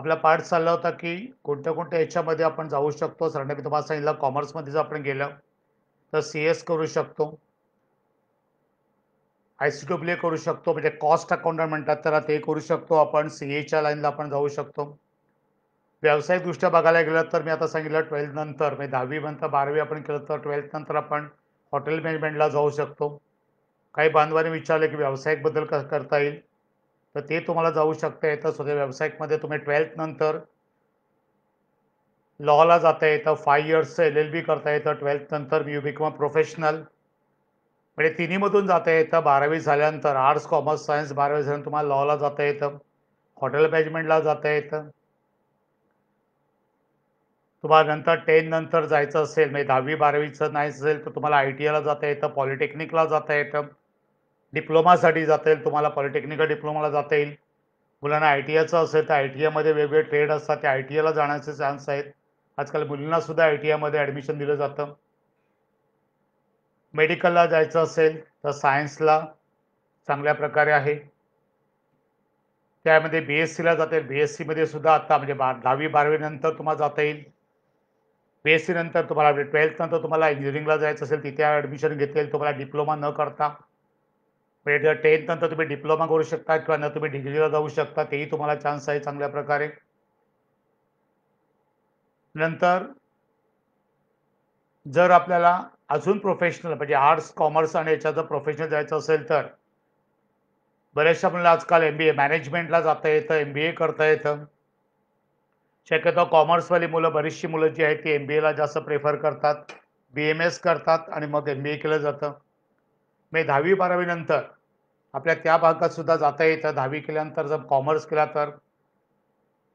आपला पाठ चालला होता की कोणत्या कोणत्या याच्यामध्ये आपण जाऊ शकतो सरांनी मी तुम्हाला सांगितलं कॉमर्समध्ये जर आपण गेलं तर सी एस करू शकतो आय सी डब्ल्यू ए करू शकतो म्हणजे कॉस्ट अकाउंटंट म्हणतात तर ते करू शकतो आपण सी एच्या लाईनला आपण जाऊ शकतो व्यावसायिकदृष्ट्या बघायला गेलं तर मी आता सांगितलं ट्वेल्थ नंतर म्हणजे दहावी बारावी आपण केलं तर ट्वेल्थ नंतर आपण हॉटेल मॅनेजमेंटला जाऊ शकतो काही बांधवाने विचारले की व्यावसायिकबद्दल कसं करता येईल तर ते तुम्हाला जाऊ शकता येतं सगळे व्यावसायिकमध्ये तुम्ही ट्वेल्थ नंतर लॉला जाता येतं फाय इयर्सचं एल एल बी करता येतं ट्वेल्थ नंतर यू बिकम प्रोफेशनल म्हणजे तिन्हीमधून जाता येतं बारावी झाल्यानंतर आर्ट्स कॉमर्स सायन्स बारावी झाल्यानंतर तुम्हाला लॉला जाता येतं हॉटेल मॅनेजमेंटला जाता येतं तुम्हाला नंतर टेन नंतर जायचं असेल म्हणजे दहावी बारावीचं नाही असेल तर तुम्हाला आय टी आयला जाता येतं पॉलिटेक्निकला जाता येतं डिप्लोमासाठी जाता येईल तुम्हाला पॉलिटेक्निकल डिप्लोमाला जाता येईल मुलांना आय टी आयचं असेल तर आय टी आयमध्ये वेगवेगळे ट्रेड असतात त्या आय टी आयला जाण्याचे चान्स आहेत आजकाल मुलींनासुद्धा आय टी आयमध्ये ॲडमिशन दिलं जातं मेडिकलला जायचं असेल तर सायन्सला चांगल्या प्रकारे आहे त्यामध्ये बी एस सीला जाता येईल बी एस सीमध्ये सुद्धा आता म्हणजे बार दहावी बारावीनंतर तुम्हाला जाता येईल बी एस सीनंतर तुम्हाला ट्वेल्थ म्हणजे ट्वेल्थनंतर तुम्हाला इंजिनिअरिंगला जायचं असेल तिथे ॲडमिशन घेता येईल तुम्हाला डिप्लोमा न करता म्हणजे टेन्थ नंतर तुम्ही डिप्लोमा करू शकता किंवा न तुम्ही डिग्रीला जाऊ शकता तेही तुम्हाला चान्स आहे चांगल्या प्रकारे नंतर जर आपल्याला अजून प्रोफेशनल म्हणजे आर्ट्स कॉमर्स आणि याच्यात जर प्रोफेशनल जायचं असेल तर बऱ्याचशा मुलांना आजकाल एम बी ए मॅनेजमेंटला जाता येतं एम बी ए करता येतं शक्यतो कॉमर्सवाली मुलं बरीचशी मुलं जी आहेत ती एम बी एला जास्त प्रेफर करतात बी एम एस करतात आणि मग एम बी ए केलं जातं म्हणजे दहावी बारावीनंतर आपल्या त्या भागात सुद्धा जाता येतं दहावी केल्यानंतर जर कॉमर्स केला तर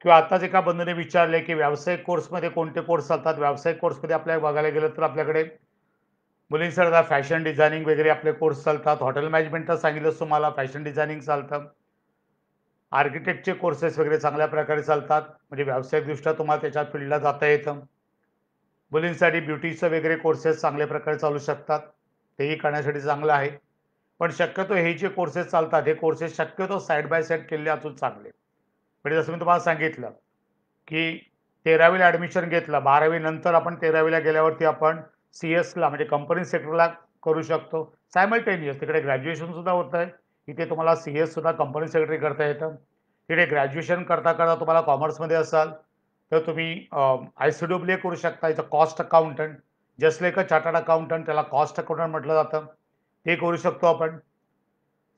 किंवा आत्ताच एका बंधूने विचारले की व्यावसायिक कोर्समध्ये कोणते कोर्स चालतात व्यावसायिक कोर्समध्ये आपल्याला बघायला गेलं तर आपल्याकडे मुलींसाठी फॅशन डिझायनिंग वगैरे आपले कोर्स चालतात हॉटेल तर सांगितलंच तुम्हाला फॅशन डिझायनिंग चालतं आर्किटेक्टचे कोर्सेस वगैरे चांगल्या प्रकारे चालतात म्हणजे व्यावसायिकदृष्ट्या तुम्हाला त्याच्या फील्डला जाता येतं मुलींसाठी ब्युटीचं वगैरे कोर्सेस चांगल्या प्रकारे चालू शकतात तेही करण्यासाठी चांगलं आहे पण शक्यतो हे जे कोर्सेस चालतात हे कोर्सेस शक्यतो साईड बाय साईड केले असून चांगले म्हणजे जसं मी तुम्हाला सांगितलं की तेरावीला ॲडमिशन घेतलं बारावी नंतर आपण तेरावीला गेल्यावरती आपण सी एसला म्हणजे कंपनी सेक्टरला करू शकतो सायमल्टेनियस तिकडे ग्रॅज्युएशनसुद्धा होतं आहे इथे तुम्हाला सी एससुद्धा कंपनी सेक्रेटरी करता येतं तिकडे ग्रॅज्युएशन करता करता तुम्हाला कॉमर्समध्ये असाल तर तुम्ही आय सी डब्ल्यू ए करू शकता इथं cost accountant like a chartered accountant त्याला कॉस्ट अकाउंटंट म्हटलं जातं ते करू शकतो आपण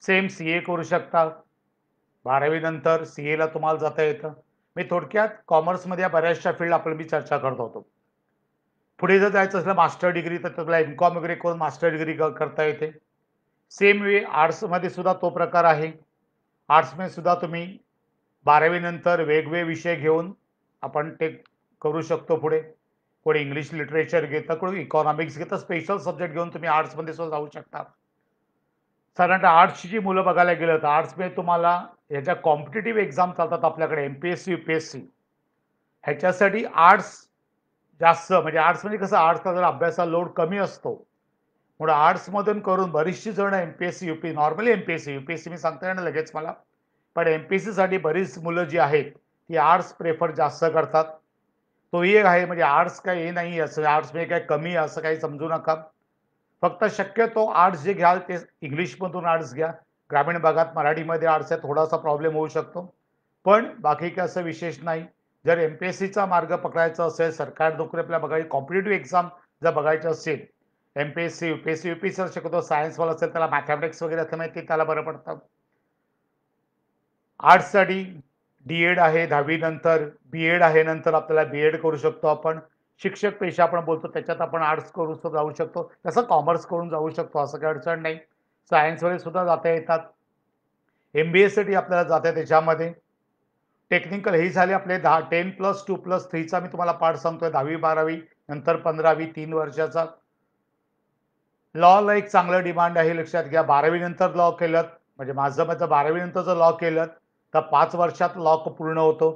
सेम सी ए करू शकता बारावीनंतर सी एला तुम्हाला जाता येतं मी थोडक्यात कॉमर्समध्ये या बऱ्याचशा फील्ड आपण मी चर्चा करत होतो पुढे जर जायचं असलं मास्टर डिग्री तर तुला एम कॉम वगैरे करून मास्टर डिग्री करता येते सेम वे आर्ट्समध्ये सुद्धा तो प्रकार आहे आर्ट्समध्ये सुद्धा तुम्ही बारावीनंतर वेगवेगळे विषय घेऊन आपण ते करू शकतो पुढे कोणी इंग्लिश लिटरेचर घेतं कोणी इकॉनॉमिक्स घेतं स्पेशल सब्जेक्ट घेऊन तुम्ही आर्ट्समध्ये सुद्धा जाऊ शकता साधारणतः आर्ट्सची जी मुलं बघायला गेलं तर आर्ट्समध्ये तुम्हाला ह्याच्या कॉम्पिटेटिव्ह एक्झाम चालतात आपल्याकडे M P S C U P S C ह्याच्यासाठी आर्ट्स जास्त म्हणजे आर्ट्स म्हणजे कसं आर्ट्सचा जर अभ्यासाला लोड कमी असतो म्हणून आर्ट्समधून करून बरीचशी जण M P S C U P normally M P S C U P S C मी सांगता येणार लगेच मला पण एम पी एस सीसाठी बरीच मुलं जी आहेत ती आर्ट्स प्रेफर जास्त करतात तो एक आहे म्हणजे आर्ट्स काय हे नाही असं आर्ट्समध्ये काय कमी असं काही समजू नका फक्त शक्यतो आर्ट्स जे घ्याल ते इंग्लिशमधून आर्ट्स घ्या ग्रामीण भागात मराठीमध्ये आर्ट्स आहे थोडासा प्रॉब्लेम होऊ शकतो पण बाकी काही असं विशेष नाही जर एम पी एस सीचा मार्ग पकडायचा असेल सरकार नोकरी आपल्या बघायची कॉम्पिटेटिव्ह एक्झाम जर बघायची असेल M P S C U P S C U P S शक्यतो सायन्सवाला असेल त्याला मॅथमॅटिक्स वगैरे असं माहिती त्याला बरं पडतं आर्ट्ससाठी डी एड आहे दहावीनंतर बी एड आहे नंतर आपल्याला बी एड करू शकतो आपण शिक्षक पेशा आपण बोलतो त्याच्यात आपण आर्ट्स करू जाऊ शकतो तसं कॉमर्स करून जाऊ शकतो असं काही अडचण नाही सायन्समध्ये सुद्धा जाता येतात एम बी एसाठी आपल्याला जाते त्याच्यामध्ये टेक्निकल हे झाले आपले दहा टेन प्लस टू प्लस थ्रीचा मी तुम्हाला पाठ सांगतोय दहावी बारावी नंतर पंधरावी तीन वर्षाचा लॉला एक चांगलं डिमांड आहे लक्षात घ्या बारावीनंतर लॉ केलं म्हणजे माझं माझं जर लॉ केलं तर पाच वर्षात लॉ पूर्ण होतो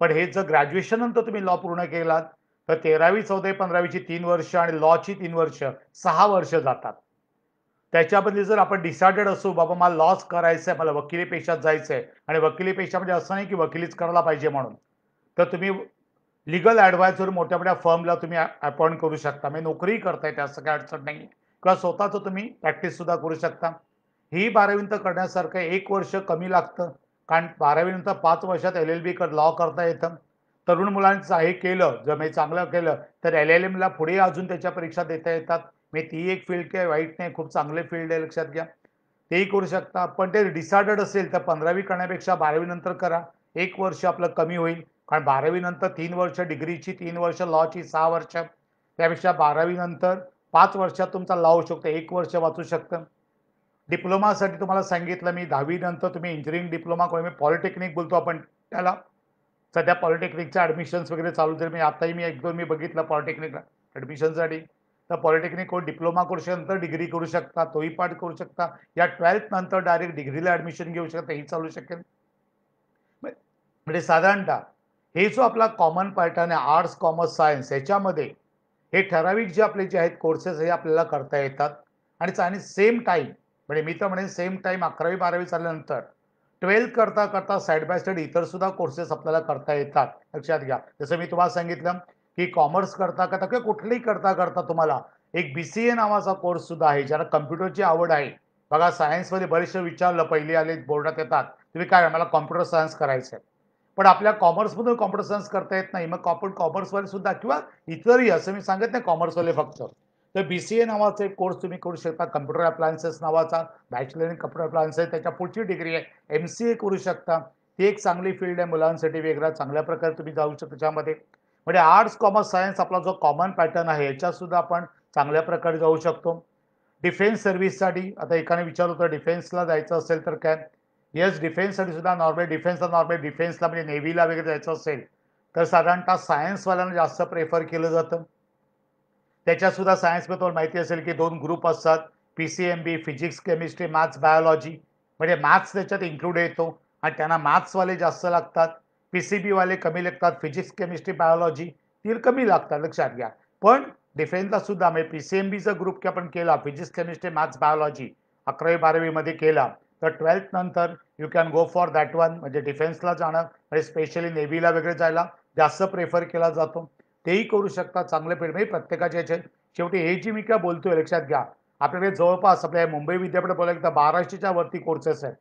पण हे जर ग्रॅज्युएशन नंतर तुम्ही लॉ पूर्ण केलात तर तेरावी चौदावी पंधरावीची तीन वर्ष आणि लॉची तीन वर्ष सहा वर्ष जातात त्याच्याबद्दल जर आपण डिसायडेड असू बाबा मला लॉस करायचं आहे मला वकिली पेशात जायचं आहे आणि वकिली पेशा म्हणजे असं नाही की वकिलीच करायला पाहिजे म्हणून तर तुम्ही लिगल ॲडवायझर मोठ्या मोठ्या फर्मला तुम्ही अपॉइंट करू शकता म्हणजे नोकरीही करताय त्या असं काही अडचण नाही किंवा स्वतःचं तुम्ही प्रॅक्टिससुद्धा करू शकता ही बारावींत करण्यासारखं एक वर्ष कमी लागतं कारण बारावीनंतर पाच वर्षात एल एल बी कर लॉ करता येतं तरुण मुलांचं हे केलं जर मी चांगलं केलं तर एल एल एमला पुढे अजून त्याच्या परीक्षा देता येतात मी ती एक फील्ड काय वाईट नाही खूप चांगले फील्ड आहे लक्षात घ्या तेही करू शकता पण ते डिसाइडेड असेल तर पंधरावी करण्यापेक्षा बारावीनंतर करा एक वर्ष आपलं कमी होईल कारण बारावीनंतर तीन वर्ष डिग्रीची तीन वर्ष लॉची सहा वर्ष त्यापेक्षा बारावीनंतर पाच वर्षात तुमचा लॉ होऊ शकतो एक वर्ष वाचू शकतं डिप्लोमासाठी तुम्हाला सांगितलं मी दहावीनंतर तुम्ही इंजिनिअरिंग डिप्लोमा कोणी मी पॉलिटेक्निक बोलतो आपण त्याला सध्या पॉलिटेक्निकच्या ॲडमिशन्स वगैरे चालू जर मी आताही मी एक दोन मी बघितलं पॉलिटेक्निकला ॲडमिशनसाठी तर पॉलिटेक्निक कोण डिप्लोमा नंतर डिग्री करू शकता तोही पाठ करू शकता या नंतर डायरेक्ट डिग्रीला ॲडमिशन घेऊ शकता हे चालू शकेल म्हणजे साधारणतः हे जो आपला कॉमन पार्ट आहे आर्ट्स कॉमर्स सायन्स याच्यामध्ये हे ठराविक जे आपले जे आहेत कोर्सेस हे आपल्याला करता येतात आणि आणि सेम टाईम म्हणजे मी तर म्हणेन सेम टाईम अकरावी बारावी झाल्यानंतर ट्वेल्थ करता करता साईड बाय साईड सुद्धा कोर्सेस आपल्याला करता येतात लक्षात घ्या जसं मी तुम्हाला सांगितलं की कॉमर्स करता करता किंवा कुठलेही करता करता तुम्हाला एक बी सी ए नावाचा सुद्धा आहे ज्याला कम्प्युटरची आवड आहे बघा सायन्समध्ये बरेचसे विचारलं पहिले आले बोर्डात येतात तुम्ही काय मला कॉम्प्युटर सायन्स करायचं आहे पण आपल्या कॉमर्समधून कॉम्प्युटर सायन्स करता येत नाही मग आपण कॉमर्सवाले सुद्धा किंवा इतरही असं मी सांगत नाही कॉमर्सवाले फक्त तर बी सी ए नावाचा एक कोर्स तुम्ही करू शकता कम्प्युटर अप्लायन्सेस नावाचा बॅचलर इन कम्प्युटर अप्लायन्सेस त्याच्या पुढची डिग्री आहे एम सी ए करू शकता ती एक चांगली फील्ड आहे मुलांसाठी वेगळा चांगल्या प्रकारे तुम्ही जाऊ शकता त्याच्यामध्ये म्हणजे आर्ट्स कॉमर्स सायन्स आपला जो कॉमन पॅटर्न आहे याच्यातसुद्धा आपण चांगल्या प्रकारे जाऊ शकतो डिफेन्स सर्व्हिससाठी आता एकाने विचारलं तर डिफेन्सला जायचं असेल तर काय येस डिफेन्ससाठी सुद्धा नॉर्मल डिफेन्सला नॉर्मल डिफेन्सला म्हणजे नेव्हीला वगैरे जायचं असेल तर साधारणतः सायन्सवाल्यांना जास्त प्रेफर केलं जातं त्याच्यातसुद्धा सायन्सबद्दल तुम्हाला माहिती असेल की दोन ग्रुप असतात P C M B physics chemistry maths biology म्हणजे मॅथ्स त्याच्यात इन्क्लूड येतो आणि त्यांना मॅथ्सवाले जास्त लागतात पी सी बीवाले कमी लागतात फिजिक्स केमिस्ट्री बायोलॉजी ती कमी लागतात लक्षात घ्या पण डिफेन्सला सुद्धा म्हणजे पी सी एम बीचा ग्रुप की आपण केला फिजिक्स केमिस्ट्री मॅथ्स बायोलॉजी अकरावी बारावीमध्ये केला तर ट्वेल्थ नंतर you can go for that one म्हणजे डिफेन्सला जाणं म्हणजे स्पेशली नेव्हीला वगैरे जायला जास्त प्रेफर केला जातो तेही करू शकता चांगले फील्ड म्हणजे प्रत्येकाच्या याच्यात शेवटी हे जी मी काय बोलतोय लक्षात घ्या आपल्याकडे जवळपास आपल्या मुंबई विद्यापीठ बोलायला तर बाराशेच्या वरती कोर्सेस आहेत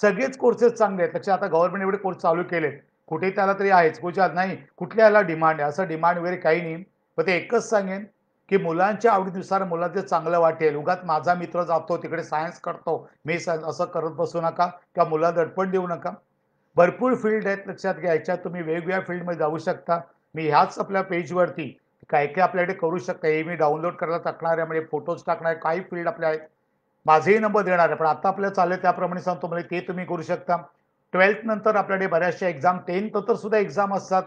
सगळेच कोर्सेस चांगले आहेत लक्षात आता गव्हर्नमेंट एवढे कोर्स चालू केलेत कुठे त्याला तरी आहेच गुजरात नाही कुठल्याला डिमांड आहे असं डिमांड वगैरे काही नाही पण ते एकच सांगेन की मुलांच्या आवडीनुसार मुलांचं चांगलं वाटेल उगात माझा मित्र जातो तिकडे सायन्स करतो मी सायन्स असं करत बसू नका किंवा मुलांना दडपण देऊ नका भरपूर फील्ड आहेत लक्षात घ्या याच्यात तुम्ही वेगवेगळ्या फील्डमध्ये जाऊ शकता मी ह्याच आपल्या पेजवरती काय काय आपल्याकडे करू शकता हे मी डाउनलोड करायला टाकणार आहे म्हणजे फोटोज टाकणार आहे काही फील्ड आपल्या आहेत माझेही नंबर देणार आहे पण आता आपल्याला चालेल त्याप्रमाणे सांगतो म्हणजे ते तुम्ही करू शकता ट्वेल्थ नंतर आपल्याकडे बऱ्याचशा एक्झाम टेन्थ तर सुद्धा एक्झाम असतात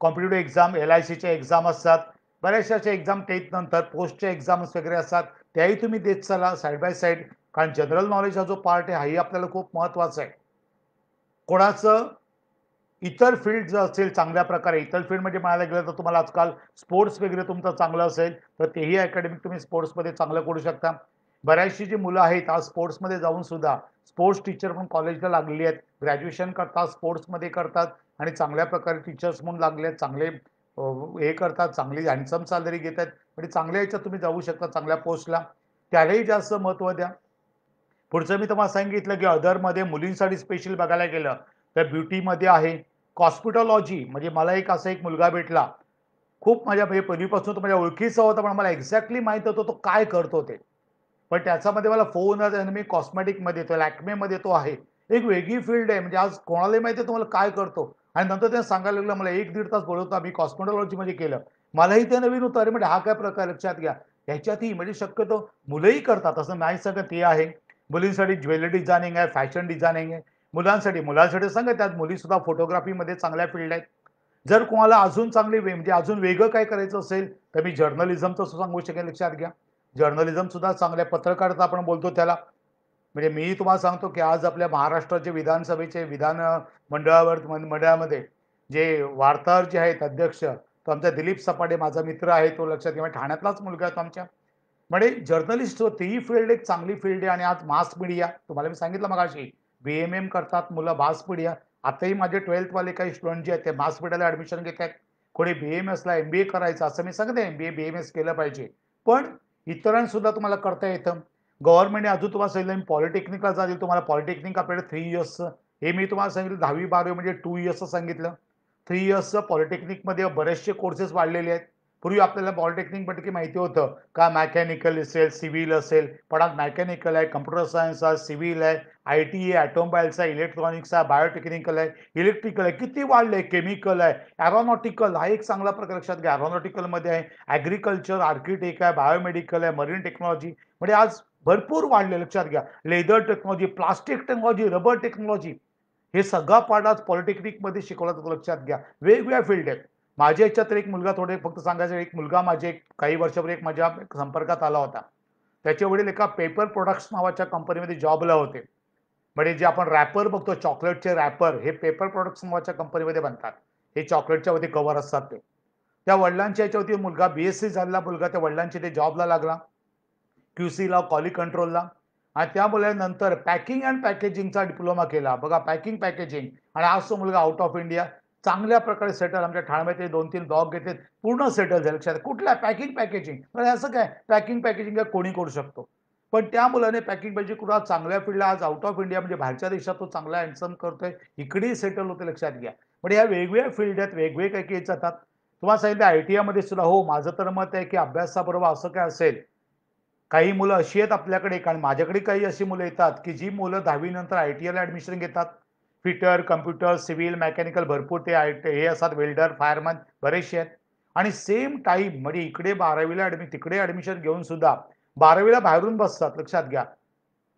कॉम्पिटेटिव्ह एक्झाम एल आय सीच्या एक्झाम असतात बऱ्याचशा एक्झाम टेन्थ नंतर पोस्टच्या एक्झाम्स वगैरे असतात त्याही तुम्ही देत चला साईड बाय साईड कारण जनरल नॉलेज हा जो पार्ट आहे हाही आपल्याला खूप महत्त्वाचा आहे कोणाचं इतर फील्ड जर असेल चांगल्या प्रकारे इतर फील्ड म्हणजे म्हणायला गेलं तर तुम्हाला आजकाल स्पोर्ट्स वगैरे तुमचं चांगलं असेल तर तेही अकॅडमिक तुम्ही स्पोर्ट्समध्ये चांगलं करू शकता बऱ्याचशी जी मुलं आहेत आज स्पोर्ट्समध्ये जाऊन सुद्धा स्पोर्ट्स टीचर म्हणून कॉलेजला लागलेली आहेत ग्रॅज्युएशन करतात स्पोर्ट्समध्ये करतात आणि चांगल्या प्रकारे टीचर्स म्हणून लागले आहेत चांगले हे करतात चांगली हँडसम सॅलरी घेत आहेत म्हणजे चांगल्या याच्यात तुम्ही जाऊ शकता चांगल्या पोस्टला त्यालाही जास्त महत्त्व द्या पुढचं मी तुम्हाला सांगितलं की अदरमध्ये मुलींसाठी स्पेशल बघायला गेलं त्या ब्युटीमध्ये आहे कॉस्पिटॉलॉजी म्हणजे मला एक असा एक मुलगा भेटला खूप माझ्या म्हणजे पहिलीपासून तो माझ्या ओळखीचा होता पण मला एक्झॅक्टली माहीत होतं तो काय करतो ते पण त्याच्यामध्ये मला फोन मी कॉस्मॅटिकमध्ये तो लॅक्मेमध्ये तो आहे एक वेगळी फील्ड आहे म्हणजे आज कोणालाही माहिती आहे तुम्हाला काय करतो आणि नंतर त्याने सांगायला लागलं मला एक दीड तास बोलवतो मी कॉस्मेटॉलॉजीमध्ये केलं मलाही ते नवीन होतं अरे म्हणजे हा काय प्रकार लक्षात घ्या ह्याच्यातही म्हणजे शक्यतो मुलंही करतात असं नाही सगळं ते आहे मुलींसाठी ज्वेलरी डिझायनिंग आहे फॅशन डिझायनिंग आहे मुलांसाठी मुलांसाठी सांगा त्यात मुलीसुद्धा फोटोग्राफीमध्ये चांगल्या फील्ड आहेत जर कोणाला अजून चांगली वे म्हणजे अजून वेगळं काय करायचं असेल तर मी जर्नलिझमचं सांगू शकेन लक्षात घ्या जर्नलिझमसुद्धा चांगल्या पत्रकारिता आपण बोलतो त्याला म्हणजे मी तुम्हाला सांगतो की आज आपल्या महाराष्ट्राचे विधानसभेचे विधान मंडळावर मंडळामध्ये जे वार्ताहर जे आहेत अध्यक्ष तो आमचा दिलीप सपाटे माझा मित्र आहे तो लक्षात घ्या म्हणजे ठाण्यातलाच मुलगा तो आमच्या म्हणजे जर्नलिस्ट ही फील्ड एक चांगली फील्ड आहे आणि आज मास मीडिया तुम्हाला मी सांगितलं अशी बी एम एम करतात मुलं भासपिढ्या आताही माझे ट्वेल्थवाले काही स्टुडंट जे आहेत ते पिढ्याला ॲडमिशन घेत आहेत कोणी बी एम एसला एम बी ए करायचं असं मी सांगते M B A B M S केलं पाहिजे पण इतरांसुद्धा तुम्हाला करता येतं गव्हर्नमेंटने अजून तुम्हाला सांगितलं मी पॉलिटेक्निकला जाईल तुम्हाला पॉलिटेक्निक आपल्याला थ्री इयर्सचं हे मी तुम्हाला सांगितलं दहावी बारावी म्हणजे टू इयर्सचं सांगितलं थ्री इयर्सचं पॉलिटेक्निकमध्ये बरेचसे कोर्सेस वाढलेले आहेत पूर्वी आपल्याला पॉलिटेक्निक की माहिती होतं का मॅकॅनिकल असेल सिव्हिल असेल पण आज मॅकॅनिकल आहे कम्प्युटर सायन्स आहे सिव्हिल आहे आय टी आहे ॲटोमोबाईल्स आहे इलेक्ट्रॉनिक्स आहे बायोटेक्निकल आहे इलेक्ट्रिकल आहे किती वाढलं आहे केमिकल आहे ॲरोनॉटिकल हा एक चांगला प्रकार लक्षात घ्या ॲरोनॉटिकलमध्ये आहे ॲग्रिकल्चर आर्किटेक्ट आहे बायोमेडिकल आहे मरीन टेक्नॉलॉजी म्हणजे आज भरपूर वाढले लक्षात घ्या leather technology plastic technology rubber technology हे सगळा पाडाच पॉलिटेक्निकमध्ये शिकवला जातो लक्षात घ्या वेगवेगळ्या फील्ड आहेत माझ्या याच्यात एक मुलगा थोडे फक्त सांगायचं एक मुलगा माझे एक काही वर्षापूर्वी एक माझ्या संपर्कात आला होता त्याचे वडील एका पेपर प्रोडक्ट्स नावाच्या कंपनीमध्ये जॉबला होते म्हणजे जे आपण रॅपर बघतो चॉकलेटचे रॅपर हे पेपर प्रोडक्ट्स नावाच्या कंपनीमध्ये बनतात हे चॉकलेटच्या वरती कवर असतात ते त्या वडिलांच्या याच्यावरती मुलगा बी एस सी झालेला मुलगा त्या वडिलांच्या ते जॉबला लागला क्यू सीला कॉली कंट्रोलला आणि त्या मुलानंतर पॅकिंग अँड पॅकेजिंगचा डिप्लोमा केला बघा पॅकिंग पॅकेजिंग आणि आज तो मुलगा आउट ऑफ इंडिया चांगल्या प्रकारे सेटल आमच्या ते दोन तीन डॉग घेतले पूर्ण सेटल झाले लक्षात कुठल्या पॅकिंग पॅकेजिंग पण असं काय पॅकिंग पॅकेजिंग काय कोणी करू शकतो पण त्या मुलाने पॅकिंग पॅकेजिंग आज चांगल्या फील्डला आज आउट ऑफ इंडिया म्हणजे बाहेरच्या देशात तो चांगला हँडसम करतोय इकडेही सेटल होते लक्षात घ्या पण या वेगवेगळ्या फील्डात वेगवेगळे काही केस जातात तुम्हाला सांगितलं आय टी आयमध्ये सुद्धा हो माझं तर मत आहे की अभ्यासाबरोबर असं काय असेल काही मुलं अशी आहेत आपल्याकडे कारण माझ्याकडे काही अशी मुलं येतात की जी मुलं दहावीनंतर आय टी आयला ॲडमिशन घेतात फिटर कम्प्युटर सिव्हिल मेकॅनिकल भरपूर ते आय हे असतात वेल्डर फायरमॅन बरेचसे आहेत आणि सेम टाईम म्हणजे इकडे बारावीला ॲडमि तिकडे ॲडमिशन घेऊन सुद्धा बारावीला बाहेरून बसतात लक्षात घ्या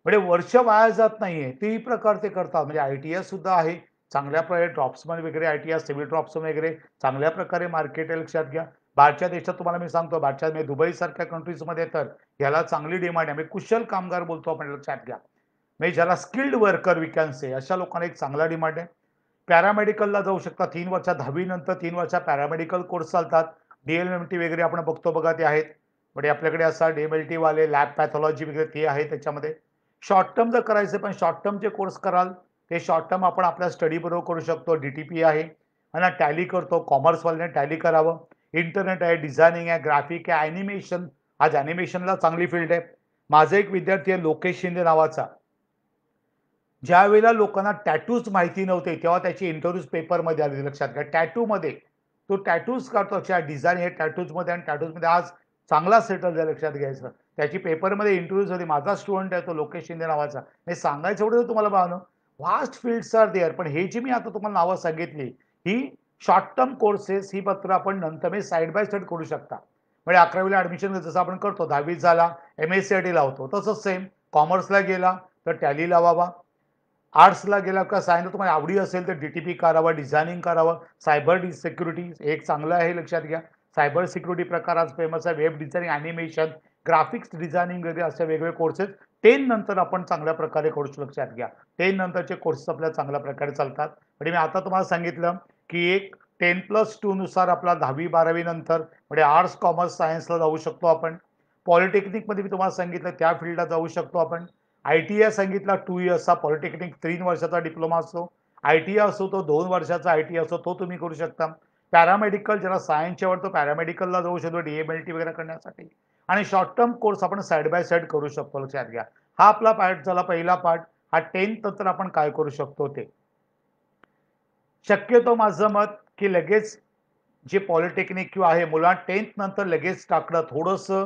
म्हणजे वर्ष वाया जात नाही आहे तेही प्रकार ते करतात म्हणजे आय टी सुद्धा आहे चांगल्या प्रकारे ड्रॉप्समध्ये वगैरे आय टी एस सिव्हिल ड्रॉप्सम वगैरे चांगल्या प्रकारे मार्केट आहे लक्षात घ्या बाहेरच्या देशात तुम्हाला मी सांगतो बाहेरच्या दुबईसारख्या कंट्रीजमध्ये तर याला चांगली डिमांड आहे म्हणजे कुशल कामगार बोलतो आपण लक्षात घ्या म्हणजे ज्याला स्किल्ड वर्कर विकॅन्सी अशा लोकांना एक चांगला डिमांड आहे पॅरामेडिकलला जाऊ शकता तीन वर्षा दहावीनंतर तीन वर्षा पॅरामेडिकल कोर्स चालतात डी एल एम टी वगैरे आपण बघतो बघा ते आहेत म्हणजे आपल्याकडे असा डी एम एल टीवाले लॅब पॅथॉलॉजी वगैरे ते आहे त्याच्यामध्ये शॉर्ट टर्म जर करायचं पण शॉर्ट टर्मचे कोर्स कराल ते शॉर्ट टर्म आपण आपल्या स्टडीबरोबर करू शकतो डी टी पी आहे आणि टॅली करतो कॉमर्सवाल्याने टॅली करावं इंटरनेट आहे डिझायनिंग आहे ग्राफिक आहे ॲनिमेशन आज ॲनिमेशनला चांगली फील्ड आहे माझा एक विद्यार्थी आहे लोकेश शिंदे नावाचा ज्या वेळेला लोकांना टॅटूज माहिती नव्हते तेव्हा त्याचे इंटरव्ह्यूज पेपरमध्ये आले लक्षात घ्या टॅटूमध्ये तो टॅटूज काढतो अशा डिझाईन हे टॅटूजमध्ये आणि टॅटूजमध्ये आज चांगला सेटल झाला लक्षात घ्यायचं त्याची पेपरमध्ये इंटरव्ह्यूज होते माझा स्टुडंट आहे तो लोकेश शिंदे नावाचा हे सांगायचं एवढं तुम्हाला भावनं वास्ट फील्ड्स आर देअर पण हे जी मी आता तुम्हाला नावं सांगितली ही शॉर्ट टर्म कोर्सेस ही पत्र आपण नंतर मी साईड बाय साईड करू शकता म्हणजे अकरावीला ॲडमिशन जसं आपण करतो दहावीत झाला M S C I T लावतो तसंच सेम कॉमर्सला गेला तर टॅली लावावा आर्ट्सला गेला का सायन्सला तुम्हाला आवडी असेल तर डी टी पी करावं डिझायनिंग करावं सायबर सिक्युरिटी एक चांगलं आहे लक्षात घ्या सायबर सिक्युरिटी प्रकार आज फेमस आहे web designing animation graphics designing वगैरे असे वेगवेगळे कोर्सेस टेन नंतर आपण चांगल्या प्रकारे कोर्स लक्षात घ्या टेन नंतरचे कोर्सेस आपल्या चांगल्या प्रकारे चालतात म्हणजे मी आता तुम्हाला सांगितलं की एक टेन प्लस टूनुसार आपला दहावी बारावी नंतर म्हणजे आर्ट्स कॉमर्स सायन्सला जाऊ शकतो आपण पॉलिटेक्निकमध्ये मी तुम्हाला सांगितलं त्या फील्डला जाऊ शकतो आपण आय टी आय सांगितला टू इयर्सचा पॉलिटेक्निक तीन वर्षाचा डिप्लोमा असतो आय टी आय असो तो दोन वर्षाचा आय टी आय असतो तो तुम्ही करू शकता पॅरामेडिकल ज्याला सायन्सच्या आवडतो पॅरामेडिकलला जाऊ शकतो डी एम एल टी वगैरे करण्यासाठी आणि शॉर्ट टर्म कोर्स आपण साईड बाय साईड करू शकतो लक्षात घ्या हा आपला पार्ट झाला पहिला पार्ट हा टेन्थ नंतर आपण काय करू शकतो ते शक्यतो माझं मत की लगेच जे पॉलिटेक्निक किंवा आहे मुलांना टेन्थ नंतर लगेच टाकणं थोडंसं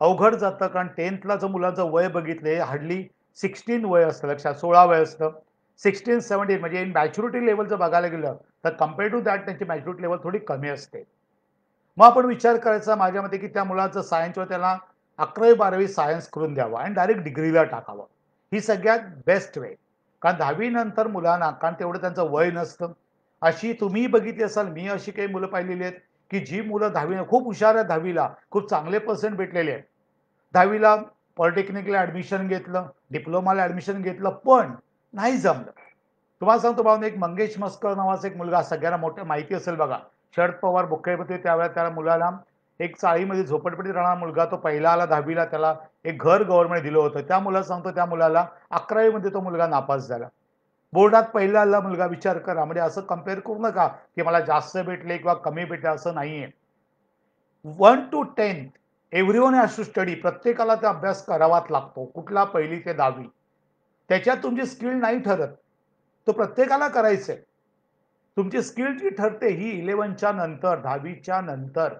अवघड जातं कारण टेन्थला जर मुलांचं वय बघितले हार्डली सिक्स्टीन वय असतं लक्षात सोळा वय असतं सिक्स्टीन सेवन्टीन म्हणजे इन मॅच्युरिटी लेवल जर बघायला गेलं तर कम्पेअर टू दॅट त्यांची मॅच्युरिटी लेवल थोडी कमी असते मग आपण विचार करायचा माझ्या मते की त्या मुलाचं सायन्सवर त्याला अकरावी बारावी सायन्स करून द्यावा आणि डायरेक्ट डिग्रीला टाकावं ही सगळ्यात बेस्ट वे कारण दहावीनंतर मुलांना कारण तेवढं त्यांचं वय नसतं अशी तुम्ही बघितली असाल मी अशी काही मुलं पाहिलेली आहेत की जी मुलं दहावी खूप हुशार आहेत दहावीला खूप चांगले पर्सेंट भेटलेले आहेत दहावीला पॉलिटेक्निकला ॲडमिशन घेतलं डिप्लोमाला ॲडमिशन घेतलं पण नाही जमलं तुम्हाला सांगतो भाऊ एक मंगेश मस्कर नावाचा एक मुलगा सगळ्यांना मोठं माहिती असेल बघा शरद पवार मुख्यमंत्री त्यावेळेला त्या मुलाला एक चाळीमध्ये झोपडपट्टीत राहणारा मुलगा तो पहिला आला दहावीला त्याला एक घर गव्हर्नमेंट दिलं होतं त्या मुलाला सांगतो त्या मुलाला अकरावीमध्ये तो मुलगा नापास झाला बोर्डात पहिला आला मुलगा विचार करा म्हणजे असं कम्पेअर करू नका की मला जास्त भेटले किंवा कमी भेटले असं नाही आहे one two tenth everyone has to study प्रत्येकाला त्या अभ्यास करावाच लागतो कुठला पहिली ते दहावी त्याच्यात तुमची स्किल नाही ठरत तो प्रत्येकाला करायचं आहे तुमची स्किल जी ठरते ही इलेवनच्या नंतर दहावीच्या नंतर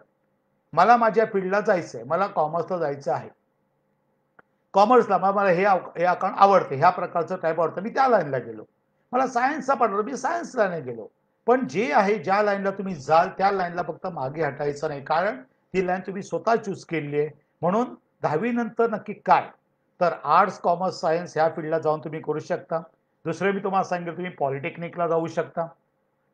मला माझ्या फील्डला जायचं आहे मला कॉमर्सला जायचं आहे कॉमर्सला मला हे हे अकाउंट आवडते ह्या प्रकारचं टाईप आवडतं मी त्या लाईनला गेलो मला सायन्सचा पाठवलं मी सायन्सला नाही गेलो पण जे आहे ज्या लाईनला तुम्ही जाल त्या लाईनला फक्त मागे हटायचं नाही कारण ती लाईन तुम्ही स्वतः चूज केली आहे म्हणून दहावीनंतर नक्की काय तर आर्ट्स कॉमर्स सायन्स ह्या फील्डला जाऊन तुम्ही करू शकता दुसरे मी तुम्हाला सांगेल तुम्ही पॉलिटेक्निकला जाऊ शकता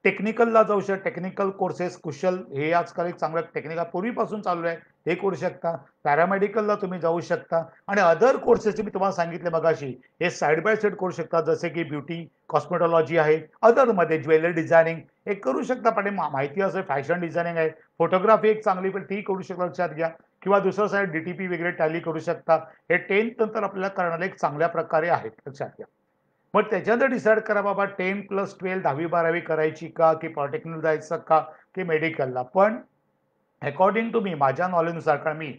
टेक्निकलला जाऊ शकता टेक्निकल कोर्सेस कुशल हे आजकाल एक चांगलं टेक्निकल पूर्वीपासून चालू आहे हे करू शकता पॅरामेडिकलला तुम्ही जाऊ शकता आणि अदर कोर्सेस मी तुम्हाला सांगितले मगाशी हे साईड बाय साईड करू शकता जसे की ब्युटी कॉस्मेटॉलॉजी आहे अदरमध्ये ज्वेलरी डिझायनिंग हे करू शकता पण माहिती असं फॅशन डिझायनिंग आहे फोटोग्राफी एक चांगली पण ती करू शकता लक्षात घ्या किंवा दुसरं साईड डी टी पी वगैरे टॅली करू शकता हे टेन नंतर आपल्याला करणारे एक चांगल्या प्रकारे आहेत लक्षात घ्या मग त्याच्यानंतर डिसाईड करा बाबा टेन प्लस ट्वेल्थ दहावी बारावी करायची का की पॉलिटेक्निक जायचं का की मेडिकलला पण अकॉर्डिंग टू मी माझ्या नॉलेजनुसार कारण मी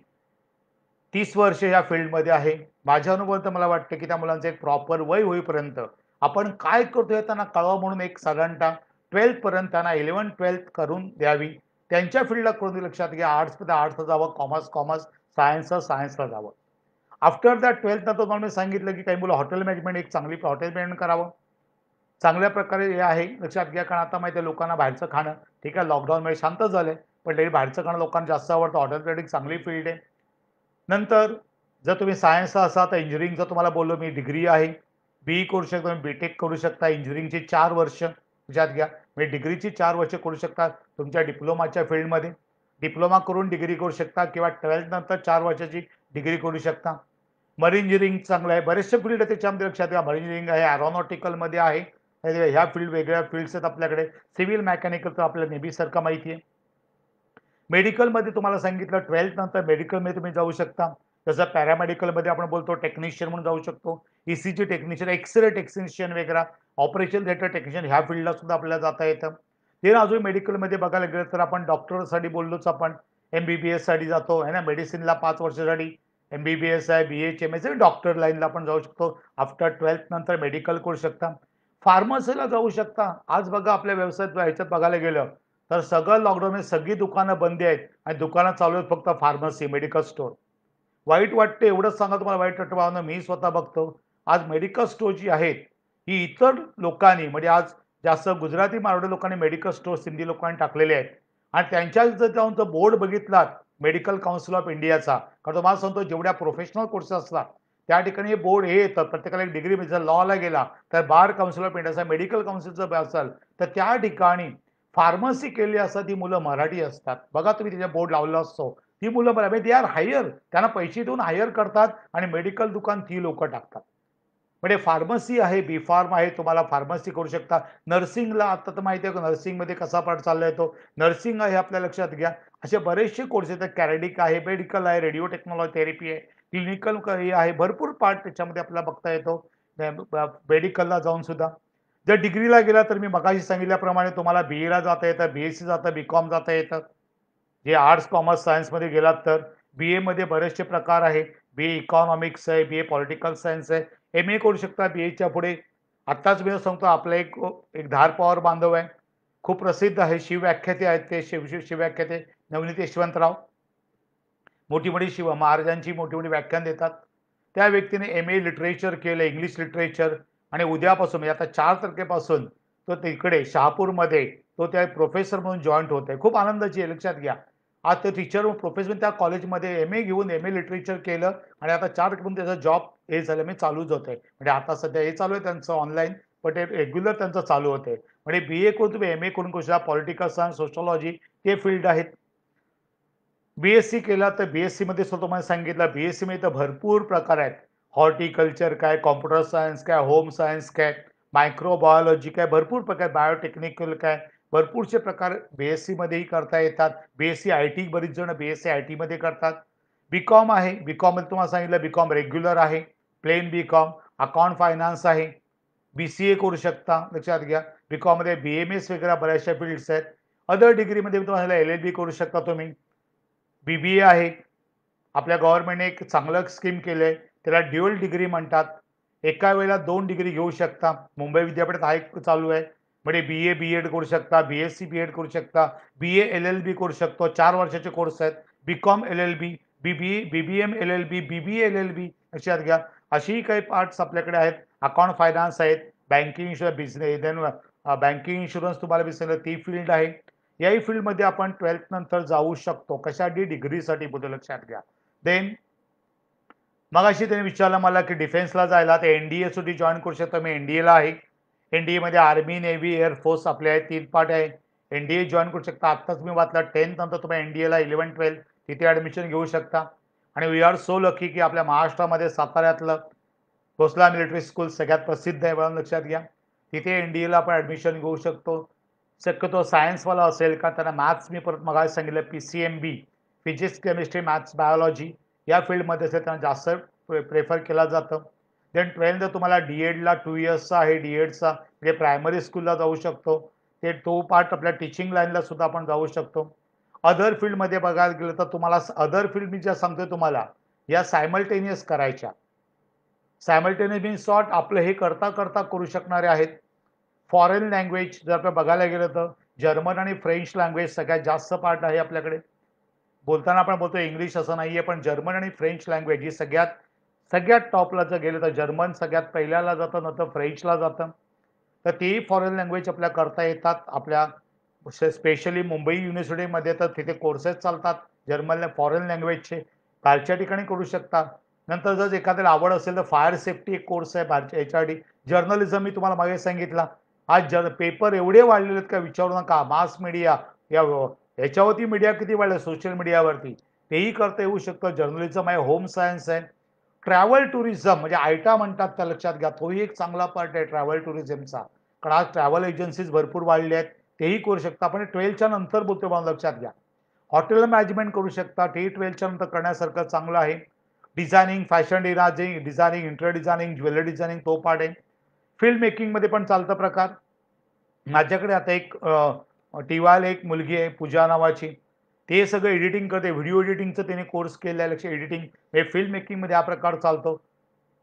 तीस वर्ष या फील्डमध्ये आहे माझ्या अनुभव तर मला वाटतं की त्या मुलांचं एक प्रॉपर वय होईपर्यंत आपण काय करतोय त्यांना कळवा म्हणून एक साधारणतः ट्वेल्थपर्यंत त्यांना इलेवन ट्वेल्थ करून द्यावी त्यांच्या फील्डला करून लक्षात घ्या आर्ट्समध्ये आर्ट्सला जावं कॉमर्स कॉमर्स सायन्सला सायन्सला जावं आफ्टर दॅट ट्वेल्थ नंतर तुम्हाला मी सांगितलं की काही मुलं हॉटेल मॅनेजमेंट एक चांगली हॉटेल मॅनेजमेंट करावं चांगल्या प्रकारे हे आहे लक्षात घ्या कारण आता माहिती आहे लोकांना बाहेरचं खाणं ठीक आहे लॉकडाऊनमुळे शांत झालं आहे पण तरी बाहेरचं खाणं लोकांना जास्त आवडतं हॉटेल ट्रेडिंग चांगली फील्ड आहे नंतर जर तुम्ही सायन्सचा असा तर इंजिनिअरिंगचं तुम्हाला बोललो मी डिग्री आहे बी e ई करू शकता तुम्ही बी टेक करू शकता इंजिनिअरिंगचे चार वर्ष लक्षात घ्या म्हणजे डिग्रीची चार वर्ष करू शकता तुमच्या डिप्लोमाच्या फील्डमध्ये डिप्लोमा करून डिग्री करू शकता किंवा नंतर चार वर्षाची डिग्री करू शकता मरीन इंजिनिअरिंग चांगलं आहे बरेचसे फील्ड आहे त्याच्यामध्ये लक्षात घ्या मरीन इंजिनिअरिंग आहे ॲरोनॉटिकलमध्ये आहे ह्या फील्ड वेगळ्या फील्ड्स आहेत आपल्याकडे सिव्हिल मेकॅनिकल तर आपल्याला नेहमीसारखा माहिती आहे मेडिकलमध्ये तुम्हाला सांगितलं ट्वेल्थनंतर मेडिकलमध्ये तुम्ही जाऊ शकता जसं पॅरामेडिकलमध्ये आपण बोलतो टेक्निशियन म्हणून जाऊ शकतो ईसीचे टेक्निशियन एक्सरे टेक्निशियन वगैरे ऑपरेशन थिएटर टेक्निशियन ह्या फील्डला सुद्धा आपल्याला जाता येतं ते अजून मेडिकलमध्ये बघायला गेलं तर आपण डॉक्टरसाठी बोललोच आपण एम बी बी एससाठी जातो आहे ना मेडिसिनला पाच वर्षासाठी एम बी बी एस आहे B H M S doctor लाईनला आपण जाऊ शकतो आफ्टर ट्वेल्थ नंतर मेडिकल करू शकता फार्मसीला जाऊ शकता आज बघा आपल्या व्यवसायात ह्याच्यात बघायला गेलं तर सगळं लॉकडाऊनमध्ये सगळी दुकानं बंदी आहेत आणि दुकानं चालू आहेत फक्त फार्मसी मेडिकल स्टोअर वाईट वाटते एवढंच सांगा तुम्हाला वाईट वाटतं मी स्वतः बघतो आज मेडिकल स्टोअर जी आहेत ही इतर लोकांनी म्हणजे आज जास्त गुजराती मारवाडी लोकांनी मेडिकल स्टोअर सिंधी लोकांनी टाकलेले आहेत आणि त्यांच्या जर जाऊन जर बोर्ड बघितलात मेडिकल काउन्सिल ऑफ इंडियाचा कारण तुम्हाला सांगतो जेवढ्या प्रोफेशनल कोर्सेस असतात त्या ठिकाणी हे बोर्ड हे येतं प्रत्येकाला एक डिग्री जर लॉला गेला तर बार काउन्सिल ऑफ इंडियाचा मेडिकल काउन्सिलचं असेल असाल तर त्या ठिकाणी फार्मसी केली असतात ती मुलं मराठी असतात बघा तुम्ही त्याच्या बोर्ड लावला असतो ती मुलं बरं दे आर हायर त्यांना पैसे देऊन हायर करतात आणि मेडिकल दुकान ती लोकं टाकतात म्हणजे फार्मसी आहे बी फार्म आहे तुम्हाला फार्मसी करू शकता नर्सिंगला आता तर माहिती आहे नर्सिंगमध्ये कसा पाठ चालला येतो नर्सिंग आहे आपल्या लक्षात घ्या असे बरेचसे कोर्स आहेत कॅरेडिक आहे मेडिकल आहे रेडिओ टेक्नॉलॉजी थेरपी आहे क्लिनिकल आहे भरपूर पार्ट त्याच्यामध्ये आपल्याला बघता येतो मेडिकलला जाऊन सुद्धा जर डिग्रीला गेला तर मी मगाशी सांगितल्याप्रमाणे तुम्हाला बी एला जाता येतं बी एस सी जातं बी कॉम जाता येतं जे आर्ट्स कॉमर्स सायन्समध्ये गेलात तर बी एमध्ये बरेचसे प्रकार आहे बी ए इकॉनॉमिक्स आहे बी ए पॉलिटिकल सायन्स आहे एम ए करू शकता बी एच्या पुढे आत्ताच मी सांगतो आपला एक एक धार पॉवर बांधव आहे खूप प्रसिद्ध आहे शिवव्याख्याते आहेत ते शिव शिवव्याख्याते नवनीत यशवंतराव मोठी मोठी शिव महाराजांची मोठी मोठी व्याख्यान देतात त्या व्यक्तीने एम ए लिटरेचर केलं इंग्लिश लिटरेचर आणि उद्यापासून म्हणजे आता चार तारखेपासून तो तिकडे शहापूरमध्ये तो त्या प्रोफेसर म्हणून जॉईंट होत आहे खूप आनंदाची लक्षात घ्या आज ते टीचर प्रोफेसर त्या कॉलेजमध्ये एम ए घेऊन एम ए लिटरेचर केलं आणि आता चार म्हणून त्याचा जॉब हे झालं मी चालूच होतं म्हणजे आता सध्या हे चालू आहे त्यांचं ऑनलाईन पण हे रेग्युलर त्यांचं चालू होते म्हणजे बी ए करून तुम्ही एम ए करून करू शकता पॉलिटिकल सायन्स सोशॉलॉजी ते फील्ड आहेत बी एस सी केला तर बी एस सीमध्ये सुद्धा तुम्हाला सांगितलं बी एस सीमध्ये तर भरपूर प्रकार आहेत हॉर्टिकल्चर काय कॉम्प्युटर सायन्स काय होम सायन्स काय मायक्रोबायोलॉजी काय भरपूर प्रकार बायोटेक्निकल काय भरपूरचे प्रकार बी एस सीमध्येही करता येतात B S C I T बरीच जण बी एस सी आय टीमध्ये करतात बी कॉम आहे बी कॉममध्ये तुम्हाला सांगितलं बी कॉम रेग्युलर आहे plain B com account finance आहे बी सी ए करू शकता लक्षात घ्या बी कॉममध्ये बी एम एस वगैरे बऱ्याचशा फील्ड्स आहेत अदर डिग्रीमध्ये तुम्हाला एल एल बी करू शकता तुम्ही बी बी ए आहे आपल्या गव्हर्नमेंटने एक चांगलं स्कीम केलं आहे त्याला ड्युअल डिग्री म्हणतात एका वेळेला दोन डिग्री घेऊ शकता मुंबई विद्यापीठात हा एक चालू आहे म्हणजे बी ए बी एड करू शकता B S C B Ed करू शकता बी ए एल एल बी करू शकतो चार वर्षाचे कोर्स आहेत B com L L B B B B B M L L B B B L L B लक्षात घ्या अशीही काही पार्ट्स आपल्याकडे आहेत अकाउंट फायनान्स आहेत banking insurance business then banking insurance तुम्हाला विसरलं ती फील्ड आहे याही फील्डमध्ये आपण ट्वेल्थ नंतर जाऊ शकतो कशासाठी डिग्रीसाठी बोलतो लक्षात घ्या देन मग अशी त्यांनी विचारलं मला की डिफेन्सला जायला तर एन डी एसाठी जॉईन करू शकतो मी एन डी एला आहे एन डी एमध्ये आर्मी नेव्ही एअरफोर्स आपले आहे तीन पार्ट आहे एन डी ए जॉईन करू शकता आत्ताच मी वाचलं टेन्थ नंतर तुम्ही एन डी एला इलेवन ट्वेल्थ तिथे ॲडमिशन घेऊ शकता आणि वी आर सो लकी की आपल्या महाराष्ट्रामध्ये साताऱ्यातलं कोसला मिलिटरी स्कूल सगळ्यात प्रसिद्ध आहे म्हणून लक्षात घ्या तिथे एन डी एला आपण ॲडमिशन घेऊ शकतो शक्यतो सायन्सवाला असेल का त्यांना मॅथ्स मी परत मग सांगितलं P C M B physics chemistry maths biology या फील्डमध्ये असेल त्यांना जास्त प्रेफर केलं जातं देन ट्वेल्थ तुम्हाला डी एडला टू इयर्सचा आहे डी एडचा म्हणजे प्रायमरी स्कूलला जाऊ शकतो ते तो पार्ट आपल्या टीचिंग लाईनला सुद्धा आपण जाऊ शकतो अदर फील्डमध्ये बघायला गेलं तर तुम्हाला अदर फील्ड मी ज्या सांगतोय तुम्हाला या सायमल्टेनियस करायच्या सायमल्टेनियस मीन शॉर्ट आपलं हे करता करता करू शकणारे आहेत फॉरेन लँग्वेज जर आपण बघायला गेलं तर जर्मन आणि फ्रेंच लँग्वेज सगळ्यात जास्त पार्ट आहे आपल्याकडे बोलताना आपण बोलतो इंग्लिश असं नाही आहे पण जर्मन आणि फ्रेंच लँग्वेज ही सगळ्यात सगळ्यात टॉपला जर गेलं तर जर्मन सगळ्यात पहिल्याला जातं नंतर फ्रेंचला जातं तर तेही फॉरेन लँग्वेज आपल्या करता येतात आपल्या स्पेशली मुंबई युनिव्हर्सिटीमध्ये तर तिथे कोर्सेस चालतात जर्मन फॉरेन लँग्वेजचे बाहेरच्या ठिकाणी करू शकता नंतर जर एखाद्याला आवड असेल तर फायर सेफ्टी एक कोर्स आहे बाहेरच्या एच डी जर्नलिझम मी तुम्हाला मागे सांगितला आज जर पेपर एवढे वाढलेले आहेत का विचारू नका मास मीडिया या ह्याच्यावरती मीडिया किती वाढलं सोशल मीडियावरती तेही करता येऊ शकतं जर्नलिझम आहे होम सायन्स आहे ट्रॅव्हल टुरिझम म्हणजे आयटा म्हणतात त्या लक्षात घ्या तोही एक चांगला पार्ट आहे ट्रॅव्हल टुरिझमचा कारण आज ट्रॅव्हल एजन्सीज भरपूर वाढल्या आहेत तेही करू शकता पण ट्वेल्थच्या नंतर बोलतो म्हणून लक्षात घ्या हॉटेल मॅनेजमेंट करू शकता तेही ट्वेल्थच्या नंतर करण्यासारखं चांगलं आहे डिझायनिंग फॅशन डिराजिंग designing interior designing jewellery designing तो पार्ट आहे फिल्म मेकिंगमध्ये पण चालता प्रकार माझ्याकडे आता एक टी एक मुलगी आहे पूजा नावाची ते सगळं एडिटिंग करते व्हिडिओ एडिटिंगचं त्याने कोर्स केलेला लक्ष एडिटिंग हे फिल्म मेकिंगमध्ये हा प्रकार चालतो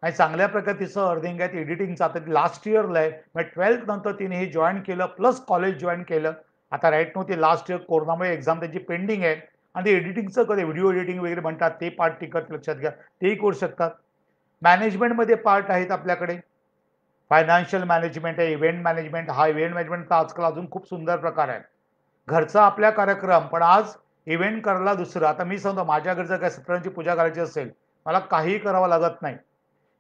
आणि चांगल्या प्रकारे तिचं अर्धिंग आहे ते एडिटिंगचं आता लास्ट इयरला आहे मग ट्वेल्थ नंतर तिने हे जॉईन केलं प्लस कॉलेज जॉईन केलं आता राईट नव्हते लास्ट इयर कोरोनामुळे एक्झाम त्यांची पेंडिंग आहे आणि ते एडिटिंगचं कधी व्हिडिओ एडिटिंग वगैरे म्हणतात ते पार्ट टिकत लक्षात घ्या तेही करू शकतात मॅनेजमेंटमध्ये पार्ट आहेत आपल्याकडे फायनान्शियल मॅनेजमेंट आहे इव्हेंट मॅनेजमेंट हा इव्हेंट मॅनेजमेंटचा आजकाल अजून खूप सुंदर प्रकार आहे घरचा आपल्या कार्यक्रम पण आज इव्हेंट करायला दुसरं आता मी सांगतो माझ्या जर काय सत्यनारायणची पूजा करायची असेल मला काहीही करावं लागत नाही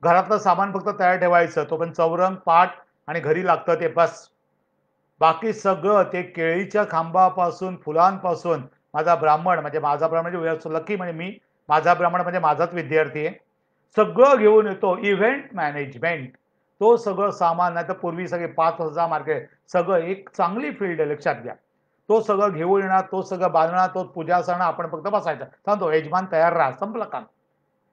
घरातलं सामान फक्त तयार ठेवायचं तो पण चौरंग पाट आणि घरी लागतं ते बस बाकी सगळं ते केळीच्या खांबापासून फुलांपासून माझा ब्राह्मण म्हणजे माझा ब्राह्मण म्हणजे लकी म्हणजे मी माझा ब्राह्मण म्हणजे माझाच विद्यार्थी आहे सगळं घेऊन येतो इव्हेंट मॅनेजमेंट तो सगळं सामान नाही तर पूर्वी सगळे पाच हजार मार्केट सगळं एक चांगली फील्ड आहे लक्षात घ्या तो सगळं घेऊन येणार तो सगळं बांधणार तो पूजा सण आपण फक्त बसायचं सांगतो यजमान तयार राहा संपलं काम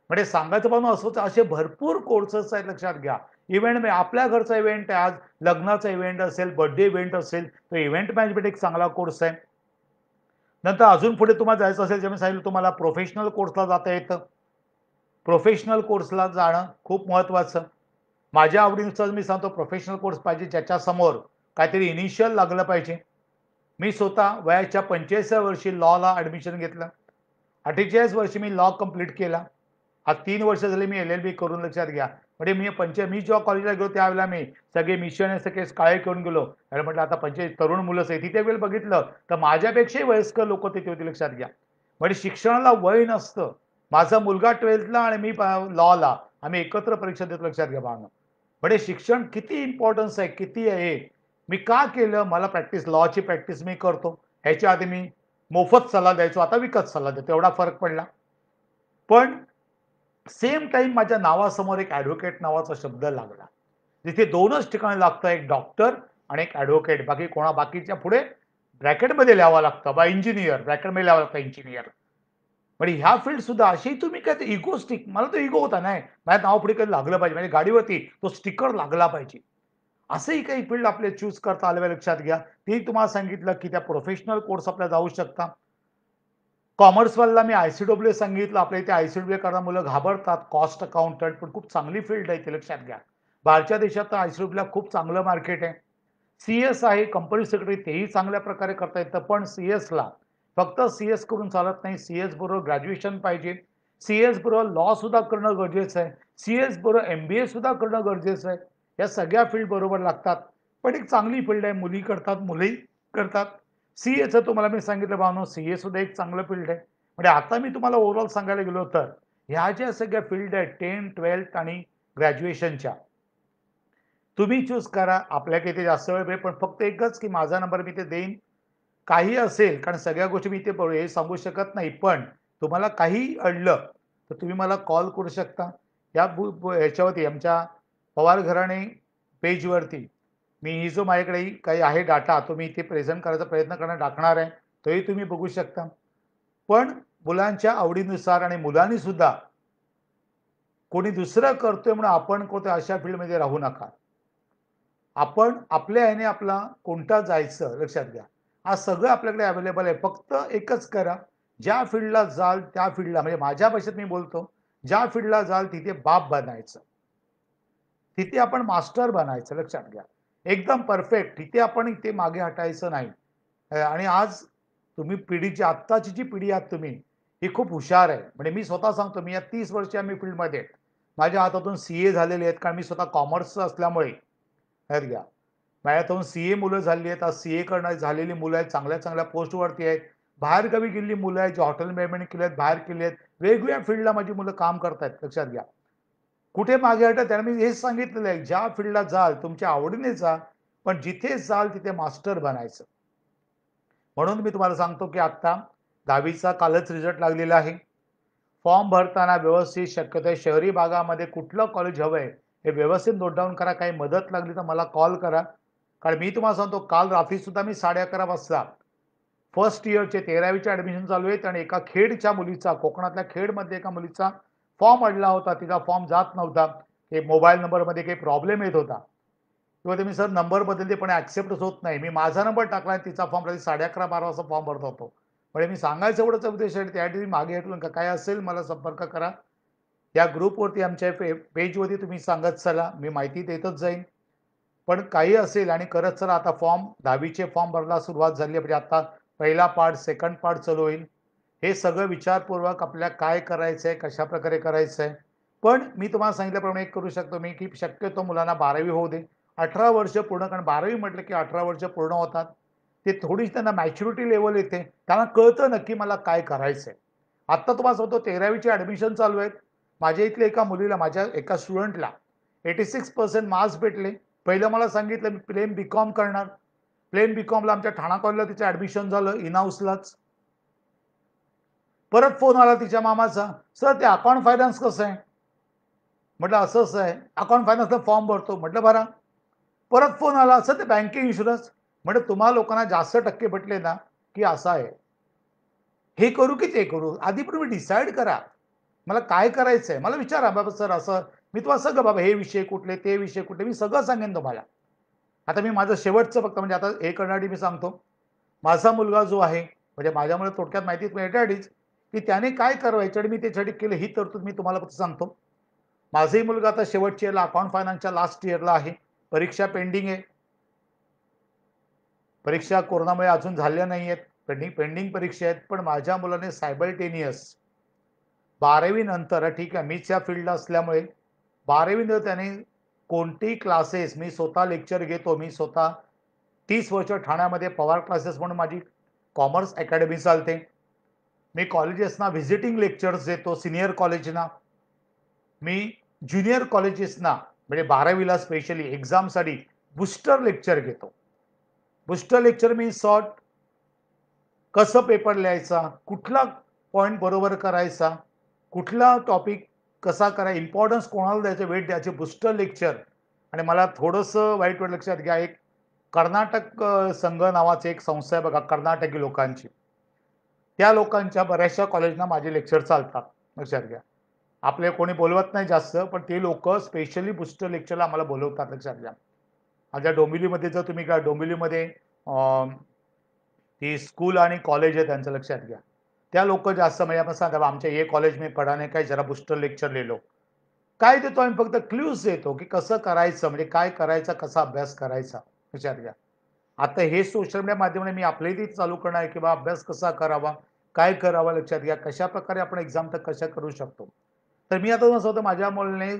म्हणजे सांगायचं पण असं असे भरपूर कोर्सेस आहेत लक्षात घ्या इव्हेंट म्हणजे आपल्या घरचा इव्हेंट आहे आज लग्नाचा इव्हेंट असेल बर्थडे इव्हेंट असेल तो इव्हेंट मॅनेजमेंट एक चांगला कोर्स आहे नंतर अजून पुढे तुम्हाला जायचं असेल जे मी सांगितलं तुम्हाला प्रोफेशनल कोर्सला जाता येतं प्रोफेशनल कोर्सला जाणं खूप महत्त्वाचं माझ्या आवडीनुसार मी सांगतो प्रोफेशनल कोर्स पाहिजे ज्याच्यासमोर काहीतरी इनिशियल लागलं पाहिजे मी स्वतः वयाच्या पंचेचाळीस वर्षी लॉला ॲडमिशन घेतलं अठ्ठेचाळीस वर्षी मी लॉ कंप्लीट केला हा तीन वर्ष झाली मी एल एल बी करून लक्षात घ्या म्हणजे मी पंचे मी जेव्हा कॉलेजला गेलो त्यावेळेला मी सगळे मिशन सगळे काळे करून गेलो आणि म्हटलं आता पंचे तरुण मुलंच आहे तिथे वेळ बघितलं तर माझ्यापेक्षाही वयस्कर लोक तिथे होती लक्षात घ्या म्हणजे शिक्षणाला वय नसतं माझा मुलगा ट्वेल्थला आणि मी लॉला आम्ही एकत्र परीक्षा देतो लक्षात घ्या भावना म्हणजे शिक्षण किती इम्पॉर्टन्स आहे किती आहे मी का केलं मला प्रॅक्टिस लॉची प्रॅक्टिस मी करतो ह्याच्या आधी मी मोफत सल्ला द्यायचो आता विकत सल्ला देतो एवढा फरक पडला पण सेम टाईम माझ्या नावासमोर एक ॲडव्होकेट नावाचा शब्द लागला जिथे दोनच ठिकाणी लागतं एक डॉक्टर आणि एक ॲडव्होकेट बाकी कोणा बाकीच्या पुढे ब्रॅकेटमध्ये लिहावं लागतं बा इंजिनियर ब्रॅकेटमध्ये लिहावं लागतं इंजिनियर म्हणजे ह्या फील्डसुद्धा अशी तुम्ही काय ते इगो स्टिक मला तो इगो होता नाही माझ्या नाव पुढे कधी लागलं पाहिजे म्हणजे गाडीवरती तो स्टिकर लागला पाहिजे असंही काही फील्ड आपले चूज करता आल्यावर लक्षात घ्या ते तुम्हाला सांगितलं की त्या प्रोफेशनल कोर्स आपल्या जाऊ शकता कॉमर्सवाल्याला मी आय सी डब्ल्यू सांगितलं आपल्या इथे आय सी डब्ल्यू करता मुलं घाबरतात कॉस्ट अकाउंटंट पण खूप चांगली फील्ड आहे ते लक्षात घ्या बाहेरच्या देशात तर आय सी डब्ल्यूला खूप चांगलं मार्केट आहे सी एस आहे कंपनी सेक्रेटरी तेही चांगल्या प्रकारे करता येतं पण सी ला फक्त सी एस करून चालत नाही सी एस बरोबर ग्रॅज्युएशन पाहिजे सी एस बरोबर सुद्धा करणं गरजेचं आहे सी एस बरोबर एम बी करणं गरजेचं आहे या सगळ्या फील्ड बरोबर लागतात पण एक चांगली फील्ड आहे मुली करतात मुलंही करतात सी एचं तुम्हाला मी सांगितलं भावनो सी ए सुद्धा एक चांगलं फील्ड आहे म्हणजे आता मी तुम्हाला ओव्हरऑल सांगायला गेलो तर ह्या ज्या सगळ्या फील्ड आहेत टेन ट्वेल्थ आणि ग्रॅज्युएशनच्या तुम्ही चूज करा आपल्याकडे ते जास्त वेळ पण फक्त एकच की माझा नंबर मी ते देईन काही असेल कारण सगळ्या गोष्टी मी ते हे सांगू शकत नाही पण तुम्हाला काही अडलं तर तुम्ही मला कॉल करू शकता या ह्याच्यावरती आमच्या पवार घराणे पेजवरती मी ही जो माझ्याकडे काही आहे डाटा तो मी इथे प्रेझेंट करायचा प्रयत्न करणं टाकणार आहे तोही तुम्ही बघू शकता पण मुलांच्या आवडीनुसार आणि मुलांनी सुद्धा कोणी दुसरं करतोय म्हणून आपण कोणत्या अशा फील्डमध्ये राहू नका आपण आपल्या ह्याने आपला कोणता जायचं लक्षात घ्या आज सगळं आपल्याकडे अवेलेबल आहे फक्त एकच करा ज्या फील्डला जाल त्या फील्डला म्हणजे माझ्या भाषेत मी बोलतो ज्या फील्डला जाल तिथे बाप बनायचं तिथे आपण मास्टर बनायचं लक्षात घ्या एकदम परफेक्ट तिथे आपण इथे मागे हटायचं नाही आणि आज तुम्ही पिढीची आत्ताची जी पिढी आहात तुम्ही ही खूप हुशार आहे म्हणजे मी स्वतः सांगतो मी या तीस वर्ष आम्ही फील्डमध्ये माझ्या हातातून सी ए झालेले आहेत कारण मी स्वतः कॉमर्स असल्यामुळे घ्या माझ्यातून हातातून सी ए मुलं झाली आहेत आज सी ए करणं झालेली मुलं आहेत चांगल्या चांगल्या पोस्टवरती आहेत बाहेर कवी गेलेली मुलं आहेत जे हॉटेल मॅनेजमेंट केले आहेत बाहेर केले आहेत वेगवेगळ्या फील्डला माझी मुलं काम करत लक्षात घ्या कुठे मागे हटत त्याने मी हेच सांगितलेलं आहे ज्या फील्डला जाल तुमच्या आवडीने जा पण जिथे जाल तिथे मास्टर बनायचं म्हणून मी तुम्हाला सांगतो की आत्ता दहावीचा कालच रिझल्ट लागलेला आहे फॉर्म भरताना व्यवस्थित शक्यतो शहरी भागामध्ये कुठलं कॉलेज हवं आहे हे व्यवस्थित नोट डाऊन करा काही मदत लागली तर मला कॉल करा कारण मी तुम्हाला सांगतो काल रात्रीसुद्धा मी साडे अकरा वाजता फर्स्ट इयरचे तेरावीचे ॲडमिशन चालू आहेत आणि एका खेडच्या मुलीचा कोकणातल्या खेडमध्ये एका मुलीचा फॉर्म अडला होता तिचा फॉर्म जात नव्हता की मोबाईल नंबरमध्ये काही प्रॉब्लेम येत होता किंवा ते मी सर नंबर बदलते पण ॲक्सेप्टच होत नाही मी माझा नंबर टाकला आणि तिचा फॉर्म रात्री साडे अकरा बारा वाजता फॉर्म भरत होतो म्हणजे मी सांगायचं एवढंच उद्देश आहे त्यासाठी मागे येतो का काय असेल मला संपर्क करा या ग्रुपवरती आमच्या पे पेजवरती तुम्ही सांगत चला मी माहिती देतच जाईन पण काही असेल आणि करत चला आता फॉर्म दहावीचे फॉर्म भरला सुरुवात झाली म्हणजे आता पहिला पार्ट सेकंड पार्ट चालू होईल हे सगळं विचारपूर्वक आपल्या काय करायचं आहे कशा प्रकारे करायचं आहे पण मी तुम्हाला सांगितल्याप्रमाणे एक करू शकतो मी की शक्यतो मुलांना बारावी होऊ दे अठरा वर्ष पूर्ण कारण बारावी म्हटलं की अठरा वर्ष पूर्ण होतात ते थोडीशी त्यांना मॅच्युरिटी लेवल येते त्यांना कळतं नक्की मला काय करायचं आहे आत्ता तुम्हाला सांगतो तेरावीचे ॲडमिशन चालू आहेत माझ्या इथल्या एका मुलीला माझ्या एका स्टुडंटला एटी सिक्स पर्सेंट मार्क्स भेटले पहिलं मला सांगितलं मी प्लेन बी कॉम करणार प्लेन बी कॉमला आमच्या ठाणा कॉलेजला तिचं ॲडमिशन झालं इनहाऊसलाच परत फोन आला तिच्या मामाचा सर ते अकाउंट फायनान्स कसं आहे म्हटलं असं असं आहे अकाउंट फायनान्सला फॉर्म भरतो म्हटलं बरा परत फोन आला असं ते बँकिंग इन्शुरन्स म्हटलं तुम्हा लोकांना जास्त टक्के भेटले ना की असं आहे हे करू की ते करू आधी पण तुम्ही डिसाईड करा मला काय करायचं आहे मला विचारा बाबा सर असं मी तुम्हाला सगळं बाबा हे विषय कुठले ते विषय कुठले मी सगळं सांगेन तुम्हाला आता मी माझं शेवटचं फक्त म्हणजे आता हे करण्यासाठी मी सांगतो माझा मुलगा जो आहे म्हणजे माझ्यामुळे थोडक्यात माहिती मिळण्यासाठीच की त्याने काय करायचं आणि मी त्याच्यासाठी केलं ही तरतूद मी तुम्हाला फक्त सांगतो माझाही मुलगा आता शेवटच्या इयरला अकाउंट फायनान्सच्या लास्ट इयरला आहे परीक्षा पेंडिंग आहे परीक्षा कोरोनामुळे अजून झाल्या नाही आहेत पेंडिंग पेंडिंग परीक्षा आहेत पण माझ्या मुलाने सायबलटेनियस बारावी नंतर ठीक आहे मीच या फील्डला असल्यामुळे बारावी नंतर त्याने कोणतेही क्लासेस मी स्वतः लेक्चर घेतो मी स्वतः तीस वर्ष ठाण्यामध्ये पवार क्लासेस म्हणून माझी कॉमर्स अकॅडमी चालते मी कॉलेजेसना व्हिजिटिंग लेक्चर्स देतो सिनियर कॉलेजना मी ज्युनियर कॉलेजेसना म्हणजे बारावीला स्पेशली एक्झामसाठी बूस्टर लेक्चर घेतो बुस्टर लेक्चर मी शॉर्ट कसं पेपर लिहायचा कुठला पॉईंट बरोबर करायचा कुठला टॉपिक कसा करा इम्पॉर्टन्स कोणाला द्यायचं वेट द्यायचे बूस्टर लेक्चर आणि मला थोडंसं वाईट वाईट लक्षात घ्या एक कर्नाटक संघ नावाचे एक संस्था आहे बघा कर्नाटकी लोकांची त्या लोकांच्या बऱ्याचशा कॉलेजना माझे लेक्चर चालतात लक्षात घ्या आपले कोणी बोलवत नाही जास्त पण ते लोक स्पेशली बुस्टर लेक्चरला आम्हाला बोलवतात लक्षात घ्या माझ्या डोंबिवलीमध्ये जर तुम्ही का डोंबिवलीमध्ये ती स्कूल आणि कॉलेज आहे त्यांचं लक्षात घ्या त्या लोक जास्त म्हणजे आपण सांगा आमच्या हे कॉलेज मी पडाने काय जरा बुस्टर लेक्चर लिहिलो काय देतो आम्ही फक्त क्ल्यूज देतो की कसं करायचं म्हणजे काय करायचं कसा अभ्यास करायचा लक्षात घ्या आता हे सोशल मीडिया माध्यमाने मी ते चालू करणार आहे किंवा अभ्यास कसा करावा काय करावा लक्षात घ्या कशा प्रकारे आपण एक्झाम तर कशा करू शकतो तर मी आता होतं माझ्या मुलाने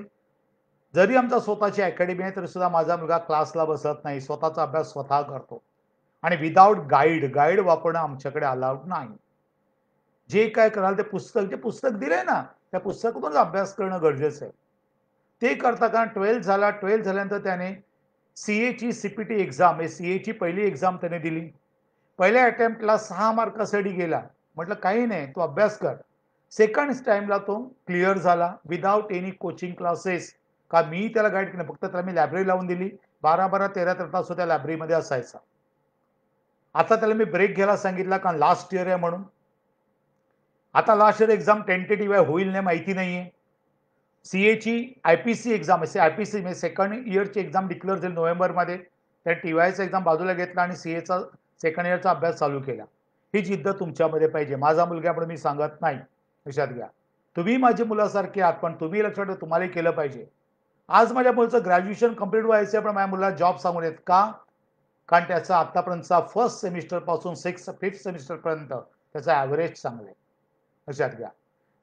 जरी आमचा स्वतःची अकॅडमी आहे तरी सुद्धा माझा मुलगा क्लासला बसत नाही स्वतःचा अभ्यास स्वतः करतो आणि विदाऊट गाईड गाईड वापरणं आमच्याकडे अलाउड नाही जे काय कराल ते पुस्तक जे पुस्तक दिले ना त्या पुस्तकातूनच अभ्यास करणं गरजेचं आहे ते करता कारण ट्वेल्थ झाला ट्वेल्थ झाल्यानंतर त्याने सी एची सी पी टी एक्झाम हे सी एची पहिली एक्झाम त्याने दिली पहिल्या अटेम्प्टला सहा मार्कासाठी गेला म्हटलं काही नाही तो अभ्यास कर सेकंड टाईमला तो क्लिअर झाला विदाउट एनी कोचिंग क्लासेस का मी त्याला गाईड केलं फक्त त्याला मी लायब्ररी लावून दिली बारा बारा तेरा तेरा तास त्या लायब्ररीमध्ये असायचा आता त्याला मी ब्रेक घ्यायला सांगितला कारण लास्ट इयर आहे म्हणून आता लास्ट इयर एक्झाम टेंटेटिव्ह आहे होईल नाही माहिती नाही आहे सी एची आय पी सी एक्झाम असे आय पी सी म्हणजे सेकंड इयरची एक्झाम डिक्लेअर झाली नोव्हेंबरमध्ये त्या टी वायचा एक्झाम बाजूला घेतला आणि सी एचा सेकंड इयरचा अभ्यास चालू केला ही जिद्द तुमच्यामध्ये पाहिजे माझा मुलगा म्हणून मी सांगत नाही लक्षात घ्या तुम्ही माझ्या मुलासारखे आहात पण तुम्ही लक्षात ठेवा तुम्हालाही केलं पाहिजे आज माझ्या मुलाचं ग्रॅज्युएशन कंप्लीट व्हायचं आहे पण माझ्या मुलाला जॉब सांगून येत का कारण त्याचा आत्तापर्यंतचा फर्स्ट सेमिस्टरपासून सिक्स फिफ्थ सेमिस्टरपर्यंत त्याचा ॲव्हरेज चांगला आहे लक्षात घ्या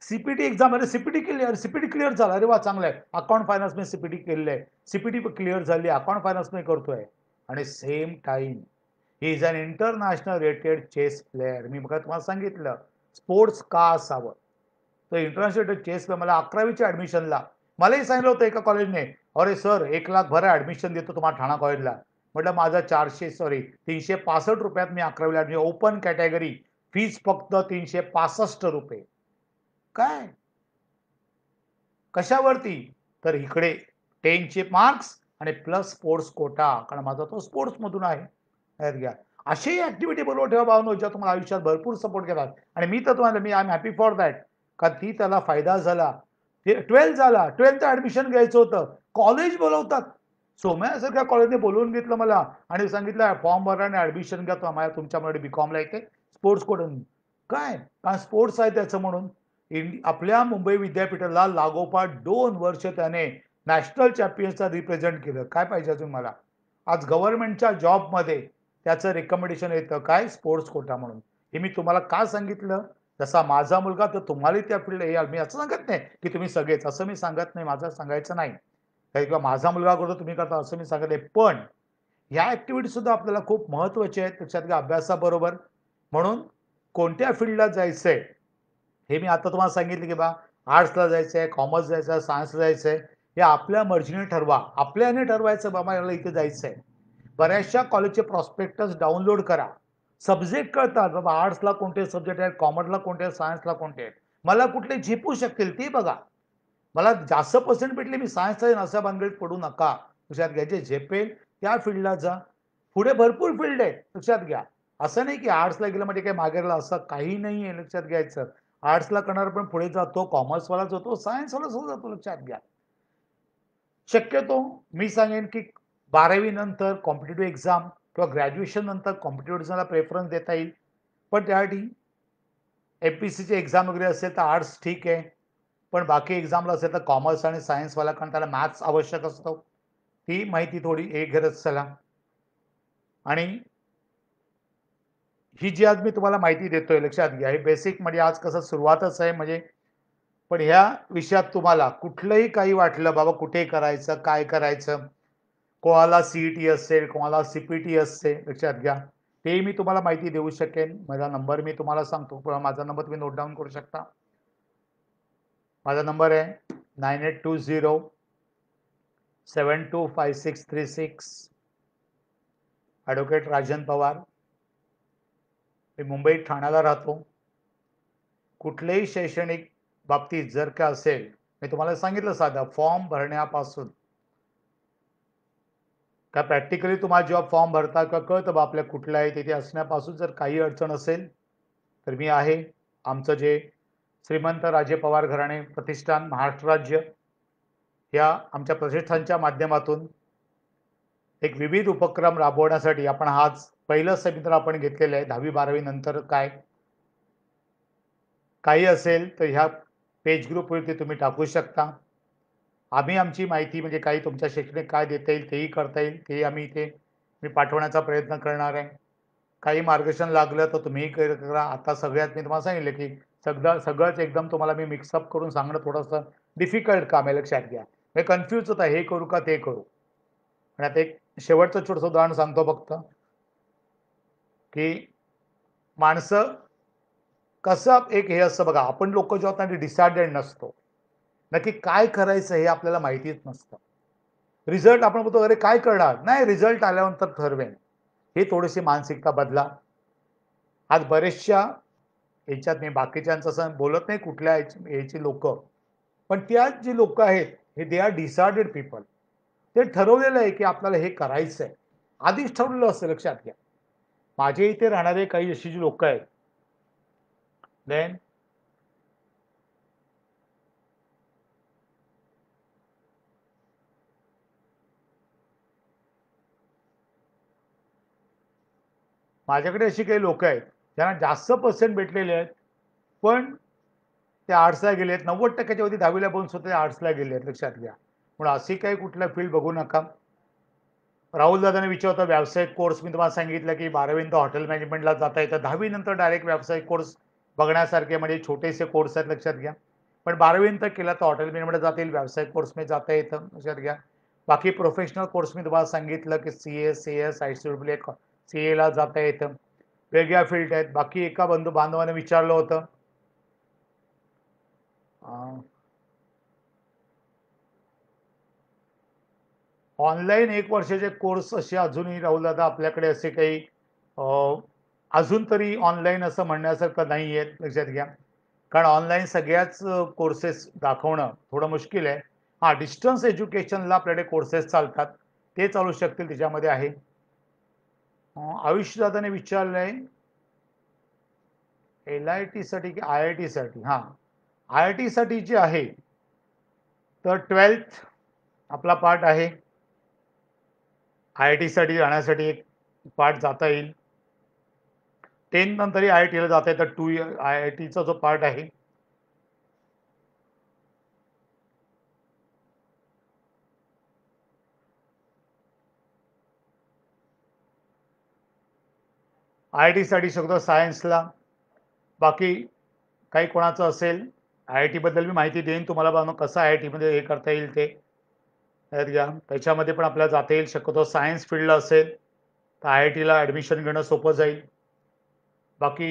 सीपीटी एक्झाम अरे सीपीटी क्लिअर सीपीटी क्लिअर झाला अरे वा चांगलं आहे अकाउंट फायनान्स मी सीपीटी केलेलं आहे सीपीटी क्लिअर झाली अकाउंट फायनान्स मी करतोय आणि same time he is an international rated chess player मी बघा तुम्हाला सांगितलं स्पोर्ट्स का असावं तर इंटरनॅशनल रेटेड चेस प्लेअर मला अकरावीच्या ॲडमिशनला मलाही सांगितलं होतं एका कॉलेजने अरे सर एक लाख भरा ॲडमिशन देतो तुम्हाला ठाणा कॉलेजला म्हटलं माझा चारशे सॉरी तीनशे पासष्ट रुपयात मी अकरावीला ॲडमिशन ओपन कॅटेगरी फीज फक्त तीनशे पासष्ट रुपये काय कशावरती तर इकडे टेनचे मार्क्स आणि प्लस स्पोर्ट्स कोटा कारण माझा तो स्पोर्ट्स मधून आहे घ्या अशी ऍक्टिव्हिटी बरोबर ठेवा भावनो ज्या तुम्हाला आयुष्यात भरपूर सपोर्ट केला आणि मी तर तुम्हाला मी I am happy for that का ती त्याला फायदा झाला ट्वेल्थ झाला ट्वेल्थ ऍडमिशन घ्यायचं होतं कॉलेज बोलवतात सोम्यासारख्या कॉलेजने बोलवून घेतलं मला आणि सांगितलं फॉर्म भरा आणि ॲडमिशन घ्या तुम्हाला तुमच्यामुळे बी कॉमला येते स्पोर्ट्स कोटून काय कारण स्पोर्ट्स आहे त्याचं म्हणून आपल्या मुंबई विद्यापीठाला लागोपाठ दोन वर्ष त्याने नॅशनल चॅम्पियन्सला रिप्रेझेंट केलं काय पाहिजे अजून मला आज गव्हर्नमेंटच्या जॉबमध्ये त्याचं रेकमेंडेशन येतं काय स्पोर्ट्स कोटा म्हणून हे मी तुम्हाला का सांगितलं जसा माझा मुलगा तर तुम्हालाही त्या फील्ड याल मी असं सांगत नाही की तुम्ही सगळेच असं मी सांगत नाही माझं सांगायचं नाही किंवा माझा मुलगा करतो तुम्ही करता असं मी सांगत नाही पण ह्या सुद्धा आपल्याला खूप महत्त्वाच्या आहेत त्याच्यात अभ्यासाबरोबर म्हणून कोणत्या फील्डला जायचं आहे हे मी आता तुम्हाला सांगितलं की बा आर्ट्सला जायचं आहे कॉमर्स जायचं आहे सायन्सला जायचं आहे हे आपल्या मर्जीने ठरवा आपल्याने ठरवायचं बाबा याला इथे जायचं आहे बऱ्याचशा कॉलेजचे प्रॉस्पेक्टस डाउनलोड करा सब्जेक्ट कळतात बाबा आर्ट्सला कोणते सब्जेक्ट आहेत कॉमर्सला कोणते आहेत सायन्सला कोणते आहेत मला कुठले झेपू शकतील ते बघा मला जास्त पर्सेंट भेटले मी सायन्सला असा बांधगडीत पडू नका लक्षात घ्या जे झेपेल त्या फील्डला जा पुढे भरपूर फील्ड आहे लक्षात घ्या असं नाही की आर्ट्सला गेलं म्हणजे काही मागेरला असं काही नाही आहे लक्षात घ्यायचं आर्ट्सला करणार पण पुढे जातो कॉमर्सवालाच होतो सायन्सवाला सुद्धा जातो लक्षात घ्या शक्यतो मी सांगेन की बारावी नंतर कॉम्पिटेटिव्ह एक्झाम किंवा ग्रॅज्युएशन नंतर कॉम्पिटेटिव्ह एक्झामला प्रेफरन्स देता येईल पण त्यासाठी एम पी सीची एक्झाम वगैरे असेल तर आर्ट्स ठीक आहे पण बाकी एक्झामला असेल तर कॉमर्स आणि सायन्सवाला कारण त्याला मॅथ्स आवश्यक असतो ती माहिती थोडी एक गरज चला आणि ही जी आज मी तुम्हाला माहिती देतोय लक्षात घ्या हे बेसिक म्हणजे आज कसं सुरुवातच आहे म्हणजे पण ह्या विषयात तुम्हाला कुठलंही काही वाटलं बाबा कुठे करायचं काय करायचं कोणाला सीईटी असेल कोणाला सीपीटी असेल लक्षात घ्या तेही मी तुम्हाला माहिती देऊ शकेन माझा नंबर मी तुम्हाला सांगतो माझा नंबर तुम्ही नोट डाऊन करू शकता माझा नंबर आहे nine eight two zero seven two five six three six advocate Rajan Pawar मी मुंबईत ठाण्याला राहतो कुठलेही शैक्षणिक बाबतीत जर का असेल मी तुम्हाला सांगितलं साधं फॉर्म भरण्यापासून का प्रॅक्टिकली तुम्हाला जेव्हा फॉर्म भरता का कळतं बा आपल्या कुठल्या आहे तिथे असण्यापासून जर काही अडचण असेल तर मी आहे आमचं जे श्रीमंत राजे पवार घराणे प्रतिष्ठान महाराष्ट्र राज्य या आमच्या प्रतिष्ठानच्या माध्यमातून एक विविध उपक्रम राबवण्यासाठी आपण हाच पहिलं समित्र आपण घेतलेलं आहे दहावी बारावी नंतर काय काही असेल तर ह्या पेज ग्रुपवरती तुम्ही टाकू शकता आम्ही आमची माहिती म्हणजे काही तुमच्या शैक्षणिक काय देता येईल तेही करता येईल तेही आम्ही इथे मी पाठवण्याचा प्रयत्न करणार आहे काही मार्गदर्शन लागलं तर तुम्हीही करा आता सगळ्यात मी तुम्हाला सांगितलं की सगळं सगळंच एकदम तुम्हाला मी मिक्सअप करून सांगणं थोडंसं डिफिकल्ट काम आहे लक्षात घ्या हे कन्फ्यूज आहे हे करू का ते करू आणि आता एक शेवटचं छोटंसं उदाहरण सांगतो फक्त की माणसं कसं एक हे असं बघा आपण लोक जेव्हा आहोत आणि डिसायडेड नसतो नक्की काय करायचं हे आपल्याला माहितीच नसतं रिझल्ट आपण बघतो अरे काय करणार नाही रिझल्ट आल्यानंतर ठरवेन हे थोडीशी मानसिकता बदला आज बरेचशा याच्यात मी बाकीच्यांचं असं बोलत नाही कुठल्या याची लोक पण त्यात जी लोक आहेत हे दे आर डिसायडेड पीपल ते ठरवलेलं आहे की आपल्याला हे करायचं आहे आधीच ठरवलेलं असतं लक्षात घ्या माझे इथे राहणारे काही अशी जी लोक आहेत देन माझ्याकडे अशी काही लोक आहेत ज्यांना जास्त पर्सेंट भेटलेले आहेत पण ते आर्ट्सला गेले आहेत नव्वद टक्क्याच्या वरती दहावीला पण स्वतः आर्ट्सला गेले आहेत लक्षात घ्या म्हणून अशी काही कुठला फील्ड बघू नका राहुल दादाने विचारता व्यावसायिक कोर्स मी तुम्हाला सांगितलं की नंतर हॉटेल मॅनेजमेंटला जाता येतं दहावीनंतर डायरेक्ट व्यावसायिक कोर्स बघण्यासारखे म्हणजे छोटेसे कोर्स आहेत लक्षात घ्या पण बारावीनंतर केला तर हॉटेल मॅनेजमेंट जाता येईल व्यावसायिक मी जाता येतं लक्षात घ्या बाकी प्रोफेशनल कोर्स मी तुम्हाला सांगितलं की C S C S I C W A C एला जाता येतं वेगळ्या फील्ड आहेत बाकी एका बंधू बांधवाने विचारलं होतं ऑनलाईन एक वर्षाचे कोर्स असे अजूनही राहुल आपल्याकडे असे काही अजून तरी ऑनलाईन असं म्हणण्यासारखं नाही आहेत लक्षात घ्या कारण ऑनलाईन सगळ्याच कोर्सेस दाखवणं थोडं मुश्किल आहे हां डिस्टन्स एज्युकेशनला आपल्याकडे कोर्सेस चालतात ते चालू शकतील त्याच्यामध्ये आहे आयुष्यदादाने विचारलं आहे एल आय टीसाठी की आय आय टीसाठी हां आय आय टीसाठी जे आहे तर ट्वेल्थ आपला पार्ट आहे आय आय टीसाठी जाण्यासाठी एक पार्ट जाता येईल टेन नंतरही आय आय टीला जाता येतं टू इयर आय आय टीचा जो पार्ट आहे आय आय टीसाठी शकतो सायन्सला बाकी काही कोणाचं असेल आय आय टीबद्दल मी माहिती देईन तुम्हाला कसं आय आय टीमध्ये हे करता येईल ते आहेत घ्या त्याच्यामध्ये पण आपल्याला जाता येईल शक्यतो सायन्स फील्डला असेल तर आय आय टीला ॲडमिशन घेणं सोपं जाईल बाकी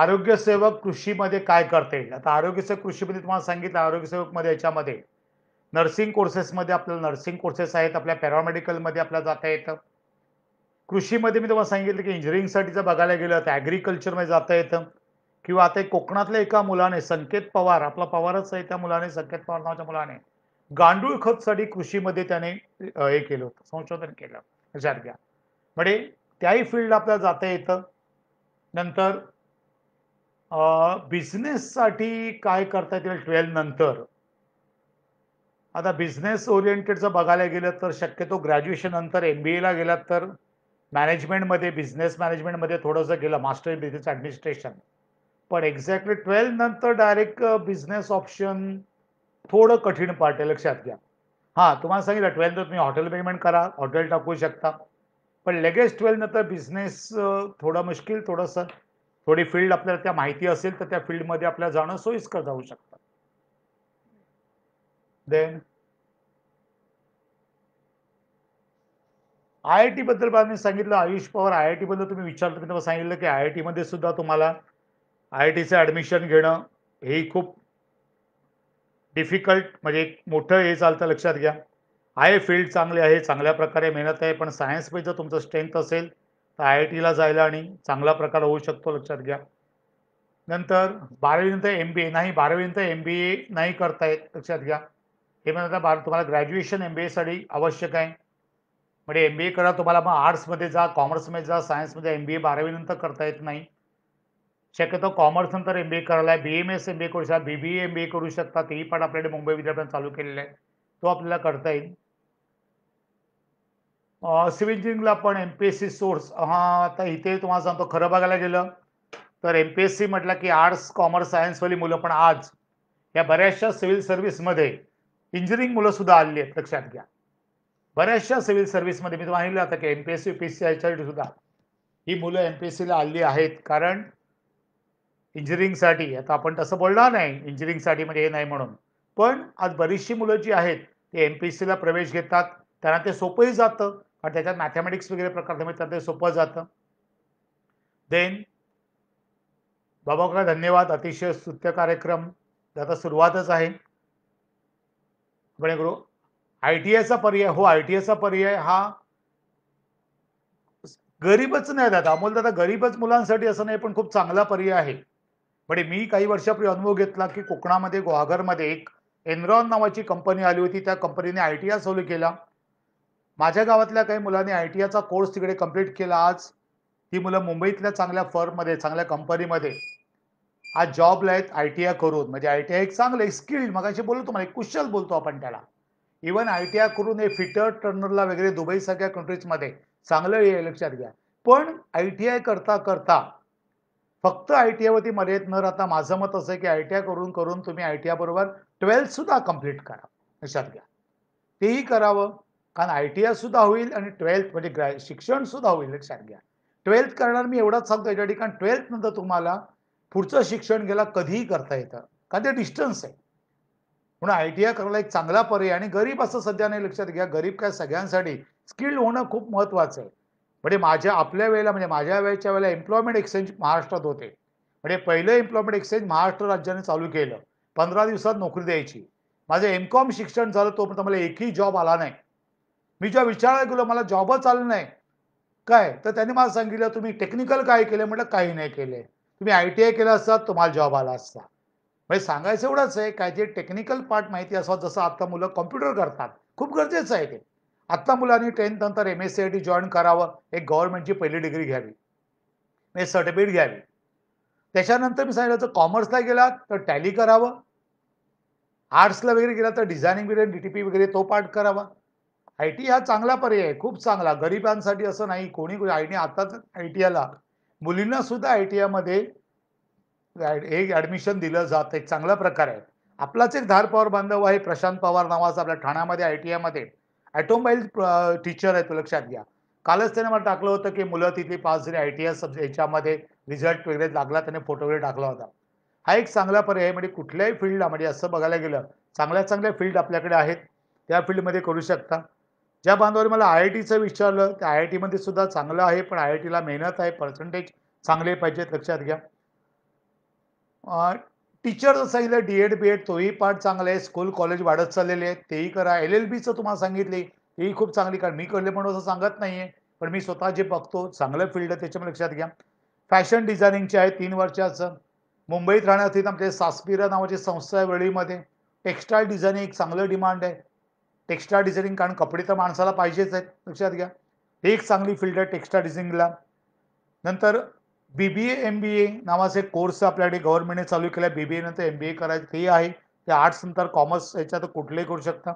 आरोग्यसेवक कृषीमध्ये काय करता येईल आता आरोग्यसेवक कृषीमध्ये तुम्हाला सांगितलं आरोग्यसेवकमध्ये याच्यामध्ये नर्सिंग कोर्सेसमध्ये आपल्याला नर्सिंग कोर्सेस आहेत आपल्या पॅरामेडिकलमध्ये आपल्याला जाता येतं कृषीमध्ये मी तुम्हाला सांगितलं की इंजिनिअरिंगसाठी जर बघायला गेलं तर ॲग्रिकल्चरमध्ये जाता येतं किंवा आता कोकणातल्या एका मुलाने संकेत पवार आपला पवारच आहे त्या मुलाने संकेत पवार नावाच्या मुलाने गांडूळ खतसाठी कृषीमध्ये त्याने हे केलं होतं संशोधन केलं विचार घ्या म्हणजे त्याही फील्ड आपल्याला जाता येतं नंतर बिझनेससाठी काय करता येतील ट्वेल्थ नंतर आता बिझनेस ओरिएंटेडचं बघायला गेलं तर शक्यतो ग्रॅज्युएशन नंतर एम बी एला गेलात तर मॅनेजमेंटमध्ये बिझनेस मॅनेजमेंटमध्ये थोडंसं गेलं मास्टर इन बिझनेस ॲडमिनिस्ट्रेशन पण एक्झॅक्टली ट्वेल्थ नंतर डायरेक्ट बिझनेस ऑप्शन थोडं कठीण पाडते लक्षात घ्या हां तुम्हाला सांगितलं ट्वेल्थ तुम्ही हॉटेल पेमेंट करा हॉटेल टाकू शकता पण लगेच ट्वेल्थ नंतर बिझनेस थोडं मुश्किल थोडंसं थोडी फील्ड आपल्याला त्या माहिती असेल तर त्या फील्डमध्ये आपल्याला जाणं सोयीस्कर जाऊ शकतं देन आय आय टीबद्दल मी सांगितलं आयुष पवार आय आय बद्दल तुम्ही विचारलं तुम्ही सांगितलं की आय आय टीमध्ये सुद्धा तुम्हाला आय आय टीचं ॲडमिशन घेणं हे खूप डिफिकल्ट म्हणजे एक मोठं हे चालतं लक्षात घ्या आहे फील्ड चांगले आहे चांगल्या प्रकारे मेहनत आहे पण सायन्समध्ये जर तुमचं स्ट्रेंथ असेल तर आय आय टीला जायला आणि चांगला प्रकार होऊ शकतो लक्षात घ्या नंतर बारावीनंतर एम बी ए नाही बारावीनंतर एम बी ए नाही करतायत लक्षात घ्या हे म्हणतात बार तुम्हाला ग्रॅज्युएशन एम बी एसाठी आवश्यक आहे म्हणजे एम बी ए करा तुम्हाला मग आर्ट्समध्ये जा कॉमर्समध्ये जा सायन्समध्ये एम बी ए बारावीनंतर करता येत नाही शक्यतो कॉमर्स नंतर एम बी ए करायला आहे B M S M B A करू शकता बी बी एम बी ए करू शकता तेही पण आपल्याकडे मुंबई विद्यापीठात चालू केलेलं आहे तो आपल्याला करता येईल सिव्हिल इंजिनिअरिंगला पण M P S C source हा आता इथे तुम्हाला सांगतो खरं बघायला गेलं तर एम पी एस सी म्हटलं की आर्ट्स कॉमर्स सायन्सवाली मुलं पण आज या बऱ्याचशा सिव्हिल सर्व्हिसमध्ये इंजिनिअरिंग मुलं सुद्धा आली आहेत लक्षात घ्या बऱ्याचशा सिव्हिल सर्व्हिसमध्ये मी तुम्हाला आता की M P S C P C सुद्धा ही मुलं एम पी एस सीला आली आहेत कारण इंजिनिअरिंगसाठी आता आपण तसं बोलणार नाही इंजिनिअरिंगसाठी म्हणजे हे नाही म्हणून पण आज बरीचशी मुलं जी आहेत ते एम पी एस प्रवेश घेतात त्यांना ते सोपंही जातं आणि त्याच्यात मॅथमॅटिक्स वगैरे प्रकार त्यांना ते सोपं जातं देन बाबा धन्यवाद अतिशय स्तुत्य कार्यक्रम त्याचा सुरुवातच आहे गुरु आय टी आयचा पर्याय हो आय टी आयचा पर्याय हा गरीबच नाही दादा अमोल दादा गरीबच मुलांसाठी असं नाही पण खूप चांगला पर्याय आहे म्हणजे मी काही वर्षापूर्वी अनुभव घेतला की कोकणामध्ये गुहागरमध्ये एक एनरॉन नावाची कंपनी आली होती त्या कंपनीने आय टी आय केला माझ्या गावातल्या काही मुलांनी आय टी आयचा कोर्स तिकडे कंप्लीट केला आज ती मुलं मुंबईतल्या चांगल्या फर्ममध्ये चांगल्या कंपनीमध्ये आज जॉबला आहेत आय टी आय करून म्हणजे आय टी आय एक चांगलं एक स्किल्ड मगाशी बोलतो तुम्हाला एक कुशल बोलतो आपण त्याला इवन आय टी आय करून हे फिटर टर्नरला वगैरे दुबई सगळ्या कंट्रीजमध्ये चांगलं हे लक्षात घ्या पण आय टी आय करता करता फक्त आय टी आयवरती मर्यादित न राहता माझं मत असं आहे की आय टी आय करून करून तुम्ही आय टी आयबरोबर ट्वेल्थसुद्धा कम्प्लीट करा लक्षात घ्या तेही करावं कारण आय टी आयसुद्धा होईल आणि ट्वेल्थ म्हणजे ग्रॅ शिक्षणसुद्धा होईल लक्षात घ्या ट्वेल्थ करणार मी एवढंच सांगतो याच्या ठिकाणी ट्वेल्थनंतर तुम्हाला पुढचं शिक्षण घ्यायला कधीही करता येतं कारण ते डिस्टन्स आहे म्हणून आय टी आय करायला एक चांगला पर्याय आणि गरीब असं सध्या नाही लक्षात घ्या गरीब काय सगळ्यांसाठी स्किल्ड होणं खूप महत्त्वाचं आहे म्हणजे माझ्या आपल्या वेळेला म्हणजे माझ्या वेळच्या वेळेला एम्प्लॉयमेंट एक्सचेंज महाराष्ट्रात होते म्हणजे पहिलं एम्प्लॉयमेंट एक्सचेंज महाराष्ट्र राज्याने चालू केलं पंधरा दिवसात नोकरी द्यायची माझं एमकॉम शिक्षण झालं तोपर्यंत मला एकही जॉब आला नाही मी जेव्हा विचारायला गेलो मला जॉबच आलं नाही काय तर त्यांनी मला सांगितलं तुम्ही टेक्निकल काय केलं म्हटलं काही नाही केले तुम्ही आय टी आय केलं असतात तुम्हाला जॉब आला असता म्हणजे सांगायचं एवढंच आहे काय जे टेक्निकल पार्ट माहिती असावं जसं आता मुलं कॉम्प्युटर करतात खूप गरजेचं आहे ते आत्ता मुलांनी टेन्थ नंतर M S C I T join करावं एक गव्हर्नमेंटची पहिली डिग्री घ्यावी मी सर्टिफिकेट घ्यावी त्याच्यानंतर मी सांगितलं तर कॉमर्सला गेला तर टॅली करावं आर्ट्सला वगैरे गेला तर डिझायनिंग वगैरे डी टी पी वगैरे तो पाठ करावा आय टी हा चांगला पर्याय आहे खूप चांगला गरिबांसाठी असं नाही कोणी आय टी आताच आय टी आयला मुलींना सुद्धा आय टी आयमध्ये एक ॲडमिशन दिलं जातं एक चांगला प्रकार आहे आपलाच एक धार पवार बांधव आहे प्रशांत पवार नावाचा आपल्या ठाण्यामध्ये आय टी आयमध्ये ॲटोमोबाईल टीचर uh, आहे तो लक्षात घ्या कालच त्याने मला टाकलं होतं की मुलं तिथली पास झाली आय टी एस याच्यामध्ये रिझल्ट वगैरे लागला त्याने फोटो वगैरे टाकला होता हा एक चांगला पर्याय म्हणजे कुठल्याही फील्डला म्हणजे असं बघायला गेलं चांगल्या चांगल्या फील्ड आपल्याकडे आहेत त्या फील्डमध्ये करू शकता ज्या बांधवाने मला आय आय टीचं विचारलं त्या आय आय टीमध्ये सुद्धा चांगलं आहे पण आय आय टीला मेहनत आहे पर्सेंटेज चांगले पाहिजेत लक्षात घ्या जर सांगितलं डी एड बी एड तोही पाठ चांगला आहे स्कूल कॉलेज वाढत चाललेले आहेत तेही करा एल एल बीचं तुम्हाला सांगितले तेही खूप चांगली कारण मी करले म्हणून असं सांगत नाही आहे पण मी स्वतः जे बघतो चांगलं फील्ड आहे त्याच्यामुळे लक्षात घ्या फॅशन डिझायनिंगचे आहे तीन वर्षाचं मुंबईत राहण्यासाठी आमच्या सासपिरा नावाची संस्था आहे वेळीमध्ये टेक्स्टाईल डिझायनिंग एक चांगलं डिमांड आहे टेक्स्टाईल डिझायनिंग कारण कपडे तर माणसाला पाहिजेच आहेत लक्षात घ्या ही एक चांगली फील्ड आहे टेक्स्टाईल डिझायनिंगला नंतर बी बी ए एम बी ए नावाचे कोर्स आपल्याकडे गव्हर्नमेंटने चालू केला बी बी ए नंतर एम बी ए करायचं ते आहे ते आर्ट्स नंतर कॉमर्स याच्यात कुठलेही करू शकता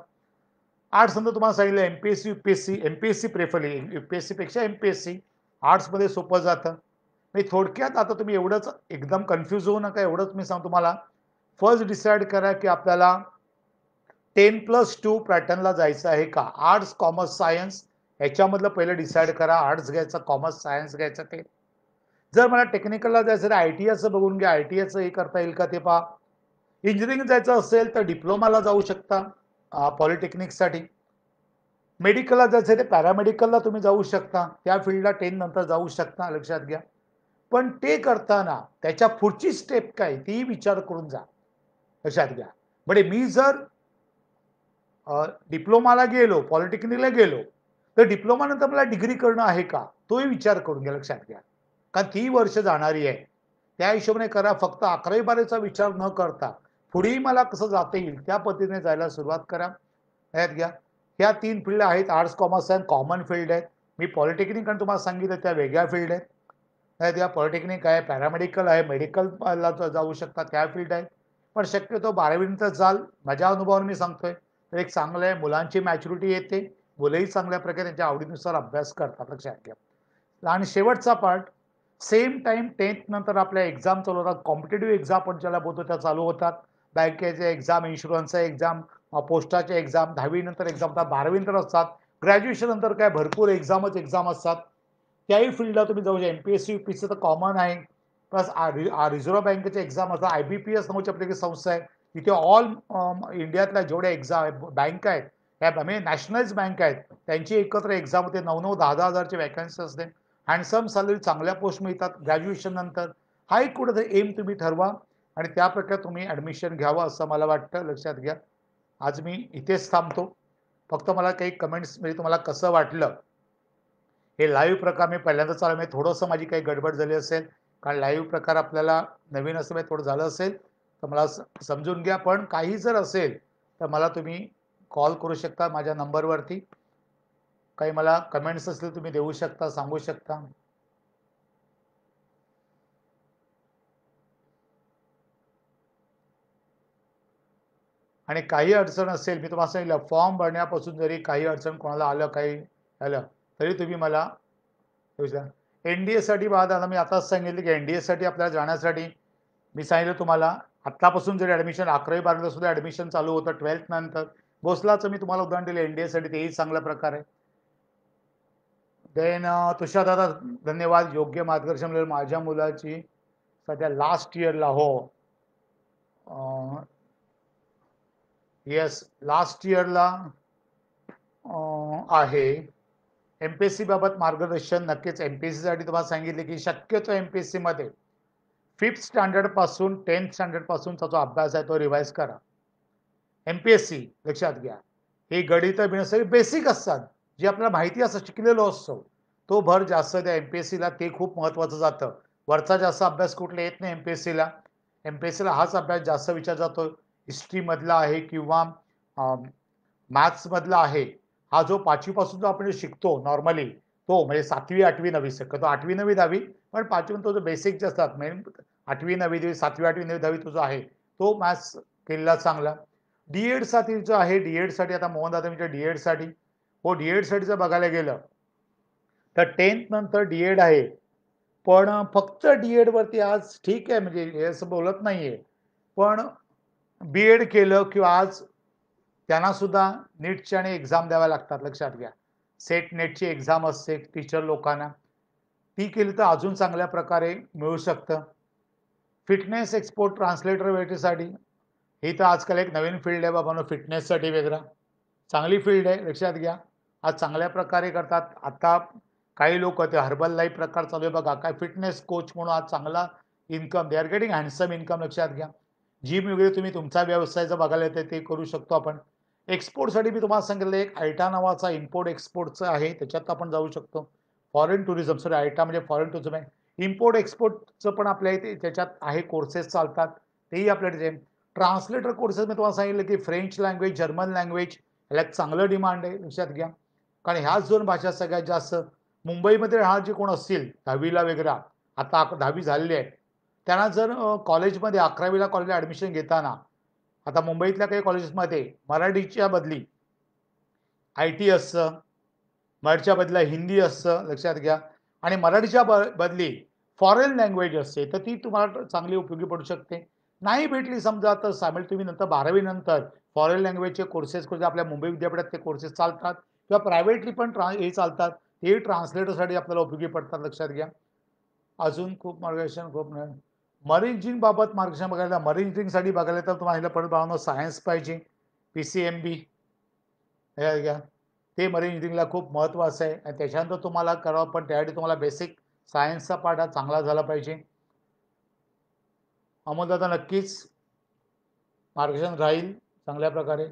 आर्ट्स नंतर तुम्हाला सांगितलं M P S C U P S C M P S C prefer U P S सीपेक्षा एम पी एस सी आर्ट्समध्ये सोपं जातं मी म्हणजे थोडक्यात आता तुम्ही एवढंच एकदम कन्फ्यूज होऊ नका एवढंच मी सांगतो तुम्हाला फर्स्ट डिसाईड करा की आपल्याला टेन प्लस टू पॅटर्नला जायचं आहे का आर्ट्स कॉमर्स सायन्स ह्याच्यामधलं पहिलं डिसाईड करा आर्ट्स घ्यायचं कॉमर्स सायन्स घ्यायचं ते जर मला टेक्निकलला जायचं तर आय टी एचं बघून घ्या आय टी एचं हे करता येईल का ते पहा इंजिनिअरिंग जायचं असेल तर डिप्लोमाला जाऊ शकता पॉलिटेक्निकसाठी मेडिकलला जायचं ते पॅरामेडिकलला तुम्ही जाऊ शकता त्या फील्डला टेन नंतर जाऊ शकता लक्षात घ्या पण ते करताना त्याच्या पुढची स्टेप काय ती विचार करून जा लक्षात घ्या म्हणजे मी जर डिप्लोमाला गेलो पॉलिटेक्निकला गेलो तर डिप्लोमानंतर मला डिग्री करणं आहे का तोही विचार करून घ्या लक्षात घ्या कारण ती वर्ष जाणारी आहे त्या हिशोबाने करा फक्त अकरावी बारावीचा विचार न करता पुढेही मला कसं जाता येईल त्या पद्धतीने जायला सुरुवात करा यात घ्या ह्या तीन फील्ड आहेत arts commerce and common field आहेत मी पॉलिटेक्निक आणि तुम्हाला सांगितलं त्या वेगळ्या फील्ड आहेत नाही घ्या पॉलिटेक्निक आहे पॅरामेडिकल आहे मेडिकलला जाऊ शकता त्या फील्ड आहे पण शक्यतो बारावीनंतर जाल माझ्या अनुभवाने मी सांगतोय तर एक चांगलं आहे मुलांची मॅच्युरिटी येते मुलंही चांगल्या प्रकारे त्यांच्या आवडीनुसार अभ्यास करतात लक्षात घ्या आणि शेवटचा पार्ट सेम टाईम टेन्थ नंतर आपल्या एक्झाम चालू होतात कॉम्पिटेटिव्ह एक्झाम पण ज्याला बोलतो त्या चालू होतात बँकेचे एक्झाम इन्शुरन्सचे एक्झाम पोस्टाचे एक्झाम दहावीनंतर एक्झाम होतात बारावीनंतर असतात ग्रॅज्युएशन नंतर काय भरपूर एक्झामच एक्झाम असतात त्याही फील्डला तुम्ही जाऊ M P S C U P तर कॉमन आहे प्लस आर रिझर्व्ह बँकेचे एक्झाम असतात आय बी पी एस नावची आपली संस्था आहे तिथे ऑल इंडियातल्या um, जेवढ्या एक्झाम बँक आहेत ह्या म्हणजे नॅशनलाइज बँक आहेत त्यांची एकत्र एक्झाम होते नऊ नऊ दहा दहा हजारची वॅकन्सी असते हँडसम सॅलरी चांगल्या पोस्ट मिळतात ग्रॅज्युएशन नंतर हा एक कुठेतरी एम तुम्ही ठरवा आणि त्याप्रकारे तुम्ही ॲडमिशन घ्यावं असं मला वाटतं लक्षात घ्या आज मी इथेच थांबतो फक्त मला काही कमेंट्स म्हणजे तुम्हाला कसं वाटलं हे लाईव्ह प्रकार मी पहिल्यांदा चालू म्हणजे थोडंसं माझी काही गडबड झाली असेल कारण लाईव्ह प्रकार आपल्याला नवीन म्हणजे थोडं झालं असेल तर मला समजून घ्या पण काही जर असेल तर मला तुम्ही कॉल करू शकता माझ्या नंबरवरती काही मला कमेंट्स असतील तुम्ही देऊ शकता सांगू शकता आणि काही अडचण असेल मी तुम्हाला सांगितलं फॉर्म भरण्यापासून जरी काही अडचण कोणाला आलं काही आलं तरी तुम्ही मला एन डी एसाठी आता मी आताच सांगितलं की एन डी एसाठी आपल्याला जाण्यासाठी मी सांगितलं तुम्हाला आत्तापासून जरी ॲडमिशन अकरावी बारावीला सुद्धा ॲडमिशन चालू होतं ट्वेल्थनंतर बोसलाचं मी तुम्हाला उदाहरण दिलं एन डी एसाठी तेही चांगला प्रकार आहे देन uh, तुषार दादा धन्यवाद योग्य मार्गदर्शन मिळेल माझ्या मुलाची सध्या लास्ट इयरला हो येस लास्ट इयरला आहे एम पी एस सी बाबत मार्गदर्शन नक्कीच एम पी एस सीसाठी तुम्हाला सांगितले की शक्यतो एम पी एस मध्ये फिफ्थ पासून टेन्थ पासून जो अभ्यास आहे तो रिवाईज करा एम पी एस सी लक्षात घ्या ही गणित बिन सगळे बेसिक असतात जे आपल्याला माहिती असं शिकलेलो असतो तो भर जास्त त्या एम पी एस सीला ते खूप महत्त्वाचं जातं वरचा जास्त अभ्यास कुठला येत नाही एम पी एस सीला एम पी एस सीला हाच अभ्यास जास्त विचार जातो हिस्ट्रीमधला आहे किंवा मॅथ्समधला आहे हा जो पाचवीपासून जो आपण शिकतो नॉर्मली तो म्हणजे सातवी आठवी नवी तो आठवी नवी दहावी पण पाचवी तो जो बेसिक जे असतात मेन आठवी नवी दहावी सातवी आठवी नवी दहावी जो आहे तो मॅथ्स केलेला चांगला डी एडसाठी e जो आहे डी एडसाठी e आता मोहनदादा म्हणजे डी एडसाठी हो डी एडसाठी जर बघायला गेलं तर टेन्थ नंतर डी एड आहे पण फक्त डी एडवरती आज ठीक आहे म्हणजे असं बोलत नाही आहे पण बी एड केलं किंवा आज त्यांनासुद्धा नीटचे आणि एक्झाम द्याव्या लागतात लक्षात घ्या सेट नेटची एक्झाम असते टीचर लोकांना ती केली तर अजून चांगल्या प्रकारे मिळू शकतं फिटनेस एक्सपोर्ट ट्रान्सलेटर वेटीसाठी ही तर आजकाल एक नवीन फील्ड आहे बाबांनो फिटनेससाठी वेगळा चांगली फील्ड आहे लक्षात घ्या आज चांगल्या प्रकारे करतात आता काही लोक ते हर्बल लाईफ प्रकार चालू आहे बघा काय फिटनेस कोच म्हणून आज चांगला income they are getting handsome income लक्षात घ्या जिम वगैरे तुम्ही तुमचा व्यवसाय जर बघायला येते ते करू शकतो आपण एक्सपोर्टसाठी मी तुम्हाला सांगितलं एक आयटा नावाचा इम्पोर्ट एक्सपोर्टचं आहे त्याच्यात आपण जाऊ शकतो फॉरेन टुरिझम सॉरी आयटा म्हणजे फॉरेन टुरिझम आहे इम्पोर्ट एक्सपोर्टचं पण आपल्या इथे त्याच्यात आहे कोर्सेस चालतात तेही आपल्याकडे ट्रान्सलेटर कोर्सेस मी तुम्हाला सांगितलं की फ्रेंच लँग्वेज जर्मन लँग्वेज ह्याला चांगलं डिमांड आहे लक्षात घ्या कारण ह्याच दोन भाषा सगळ्यात जास्त मुंबईमध्ये राहणार जे कोण असतील दहावीला वगैरे आता दहावी झालेली आहे त्यांना जर कॉलेजमध्ये अकरावीला कॉलेजला ॲडमिशन घेताना आता मुंबईतल्या काही कॉलेजेसमध्ये मराठीच्या बदली आय टी असतं मराठीच्या बदल्या हिंदी असतं लक्षात घ्या आणि मराठीच्या ब बदली फॉरेन लँग्वेज असते तर ती तुम्हाला चांगली उपयोगी पडू शकते नाही भेटली समजा तर सामील तुम्ही नंतर बारावीनंतर फॉरेन लँग्वेजचे कोर्सेस करून आपल्या मुंबई विद्यापीठात ते कोर्सेस चालतात किंवा प्रायव्हेटली पण ट्रान्स हे चालतात हे ट्रान्सलेटरसाठी आपल्याला उपयोगी पडतात लक्षात घ्या अजून खूप मार्गदर्शन खूप मरीजिंगबाबत मार्गदर्शन बघायला मरीजिंगसाठी बघायला तर तुम्हाला परत भावना सायन्स पाहिजे पी सी एम बी घ्या ते मरीजिंगला खूप महत्त्वाचं आहे आणि त्याच्यानंतर तुम्हाला करावं पण त्यासाठी तुम्हाला बेसिक सायन्सचा पाठ हा चांगला झाला पाहिजे दादा नक्कीच मार्गदर्शन राहील चांगल्या प्रकारे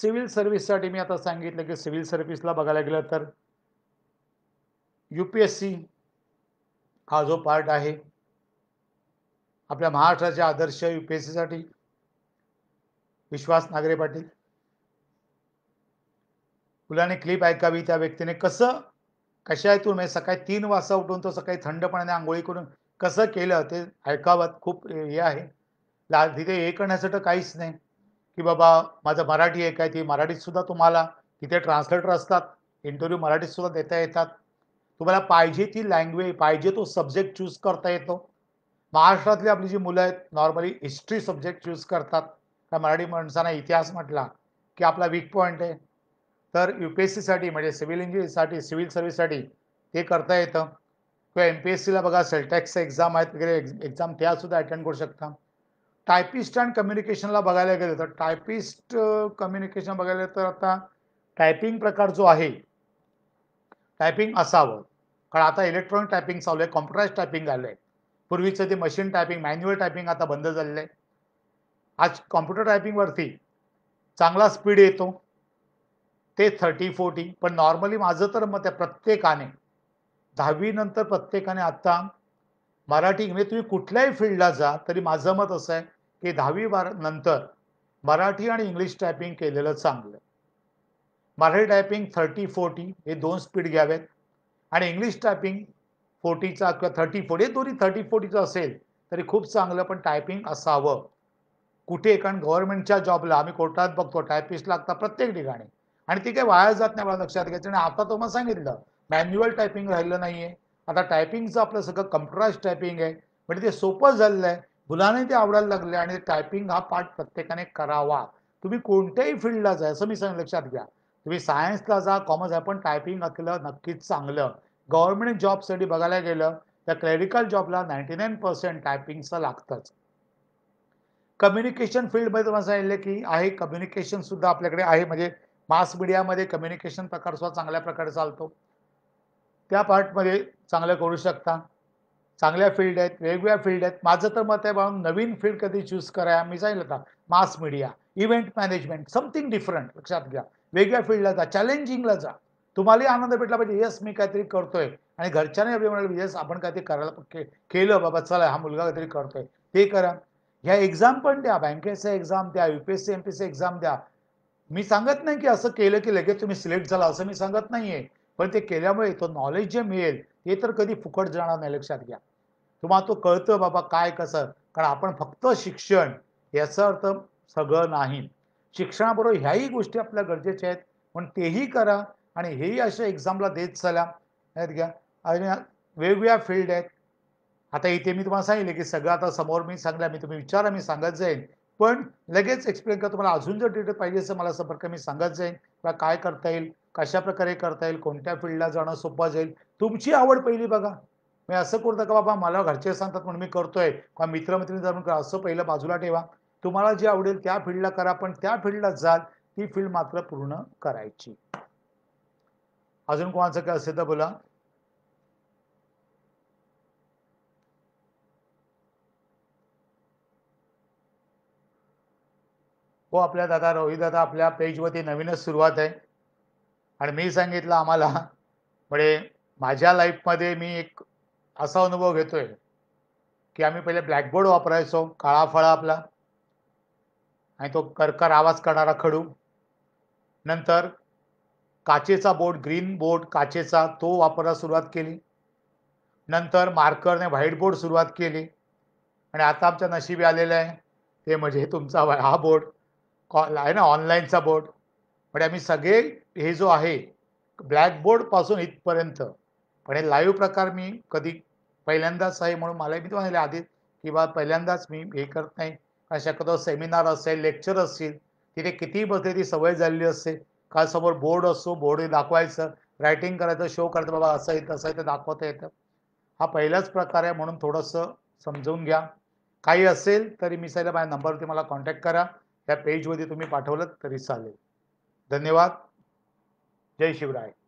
सिव्हिल सर्व्हिससाठी मी आता सांगितलं की सिव्हिल सर्व्हिसला बघायला गेलं तर यू हा जो पार्ट आहे आपल्या महाराष्ट्राच्या आदर्श यू पी एस सीसाठी विश्वास नागरे पाटील मुलाने क्लिप ऐकावी त्या व्यक्तीने कसं कशातून म्हणजे सकाळी तीन वाजता उठून तो सकाळी थंडपणाने आंघोळी करून कसं केलं ते ऐकावं खूप हे आहे तिथे हे करण्यासाठी काहीच नाही की बाबा माझं मराठी एक आहे ती मराठीतसुद्धा तुम्हाला तिथे ट्रान्सलेटर असतात इंटरव्ह्यू मराठीतसुद्धा देता येतात तुम्हाला पाहिजे ती लँग्वेज पाहिजे तो सब्जेक्ट चूज करता येतो महाराष्ट्रातली आपली जी मुलं आहेत नॉर्मली हिस्ट्री सब्जेक्ट चूज करतात त्या मराठी माणसांना इतिहास म्हटला की आपला वीक पॉईंट आहे तर यू पी एस सीसाठी म्हणजे सिव्हिल इंजिनिअरिंगसाठी सिव्हिल सर्व्हिससाठी ते करता येतं किंवा एम पी एस सीला बघा सेलटॅक्सचे एक्झाम आहेत वगैरे एक्झाम त्यासुद्धा अटेंड करू शकता टायपिस्ट अँड कम्युनिकेशनला बघायला गेलं तर टायपिस्ट कम्युनिकेशन बघायला तर आता टायपिंग प्रकार जो आहे टायपिंग असावं कारण आता इलेक्ट्रॉनिक टायपिंग चालू आहे कॉम्प्युटराईज टायपिंग आलं आहे पूर्वीचं ते मशीन टायपिंग मॅन्युअल टायपिंग आता बंद झालेलं आहे आज कॉम्प्युटर टायपिंगवरती चांगला स्पीड येतो ते थर्टी फोर्टी पण नॉर्मली माझं तर मत आहे प्रत्येकाने दहावीनंतर प्रत्येकाने आत्ता मराठी म्हणजे तुम्ही कुठल्याही फील्डला जा तरी माझं मत असं आहे की दहावी बार नंतर मराठी आणि इंग्लिश टायपिंग केलेलं चांगलं मराठी टायपिंग थर्टी फोर्टी हे दोन स्पीड घ्यावेत आणि इंग्लिश टायपिंग फोर्टीचा किंवा थर्टी फोर्टी हे दोन्ही थर्टी फोर्टीचं असेल तरी खूप चांगलं पण टायपिंग असावं कुठे कारण गव्हर्नमेंटच्या जॉबला आम्ही कोर्टात बघतो टायपिस्ट लागतात प्रत्येक ठिकाणी आणि ती काही वाया जात नाही मला लक्षात घ्यायचं आणि आता तुम्हाला सांगितलं मॅन्युअल टायपिंग राहिलं नाहीये आता टायपिंगचं आपलं सगळं कम्प्युटराईज टायपिंग आहे म्हणजे ते सोपं झालेलं आहे मुलांनाही ते आवडायला लागले आणि टायपिंग हा पाठ प्रत्येकाने करावा तुम्ही कोणत्याही फील्डला जा असं मी सांग लक्षात घ्या तुम्ही सायन्सला जा कॉमर्स आहे पण टायपिंग असलेलं नक्कीच चांगलं गव्हर्नमेंट जॉबसाठी बघायला गेलं तर क्लेरिकल जॉबला नाईन्टी नाईन पर्सेंट टायपिंगचं लागतंच कम्युनिकेशन फील्डमध्ये तुम्हाला सांगितलं की आहे कम्युनिकेशनसुद्धा आपल्याकडे आहे म्हणजे मास मीडियामध्ये कम्युनिकेशन प्रकार सुद्धा चांगल्या प्रकारे चालतो त्या पार्टमध्ये चांगलं करू शकता चांगल्या फील्ड आहेत वेगवेगळ्या फील्ड आहेत माझं तर मत आहे बाहून नवीन फील्ड कधी चूज करा मी सांगितलं का mass media event management something different लक्षात घ्या वेगळ्या फील्डला जा चॅलेंजिंगला जा तुम्हालाही आनंद भेटला पाहिजे येस मी काहीतरी करतोय आणि घरच्यांनी अभिमान येस आपण काहीतरी करायला केलं बाबा चला हा मुलगा काहीतरी करतोय ते करा ह्या एक्झाम पण द्या बँकेचा एक्झाम द्या U P S C M P S C exam द्या मी सांगत नाही की असं केलं की लगेच तुम्ही सिलेक्ट झाला असं मी सांगत नाही आहे पण ते केल्यामुळे तो नॉलेज जे मिळेल ते तर कधी फुकट जाणार नाही लक्षात घ्या तुम्हाला तो कळतं बाबा काय कसं कारण आपण फक्त शिक्षण याचा अर्थ सगळं नाही शिक्षणाबरोबर ह्याही गोष्टी आपल्या गरजेच्या आहेत पण तेही करा आणि हेही अशा एक्झामला देत चला नाहीत घ्या आणि वेगवेगळ्या फील्ड आहेत आता इथे मी तुम्हाला सांगितले की सगळं आता समोर मी सांगल्या मी तुम्ही विचारा मी सांगत जाईन पण लगेच एक्सप्लेन करा तुम्हाला अजून जर डिटेल पाहिजे असं मला संपर्क मी सांगत जाईन किंवा काय करता येईल कशा प्रकारे करता येईल कोणत्या फील्डला जाणं सोपं जाईल तुमची आवड पहिली बघा मी असं करतो का बाबा मला घरचे सांगतात म्हणून मी करतोय किंवा मित्रमैत्रिणी जाऊन करा असं पहिलं बाजूला ठेवा तुम्हाला जे आवडेल त्या फील्डला करा पण त्या फील्डला जाल ती फील्ड मात्र पूर्ण करायची अजून कोणाचं काय असेल तर बोला हो आपल्या दादा रोहित दादा आपल्या पेजवरती नवीनच सुरुवात आहे आणि मी सांगितलं आम्हाला म्हणजे माझ्या लाईफमध्ये मी एक असा अनुभव घेतोय की आम्ही पहिले ब्लॅकबोर्ड वापरायचो काळा फळा आपला आणि तो करकर आवाज करणारा खडू नंतर काचेचा बोर्ड ग्रीन बोर्ड काचेचा तो वापरायला सुरुवात केली नंतर मार्करने व्हाईट बोर्ड सुरुवात केली आणि आता आमच्या नशिबी आलेलं आहे ते म्हणजे तुमचा हा बोर्ड कॉ आहे ना ऑनलाईनचा बोर्ड म्हणजे आम्ही सगळे हे जो आहे ब्लॅकबोर्डपासून इथपर्यंत पण हे लाईव्ह प्रकार मी कधी पहिल्यांदाच आहे म्हणून मला मी आधीच आधी बा पहिल्यांदाच मी हे करत नाही कारण शक्यतो सेमिनार असेल लेक्चर असतील तिथे किती पद्धती ती सवय झालेली असते काल समोर बोर्ड असतो बोर्ड दाखवायचं रायटिंग करायचं शो करायचं बाबा असं येतं असं येतं दाखवता येतं हा पहिलाच प्रकार आहे म्हणून थोडंसं समजून घ्या काही असेल तरी मी सांगितलं माझ्या नंबरवरती मला कॉन्टॅक्ट करा या पेजवरती तुम्ही पाठवलं तरी चालेल धन्यवाद जय शिवराय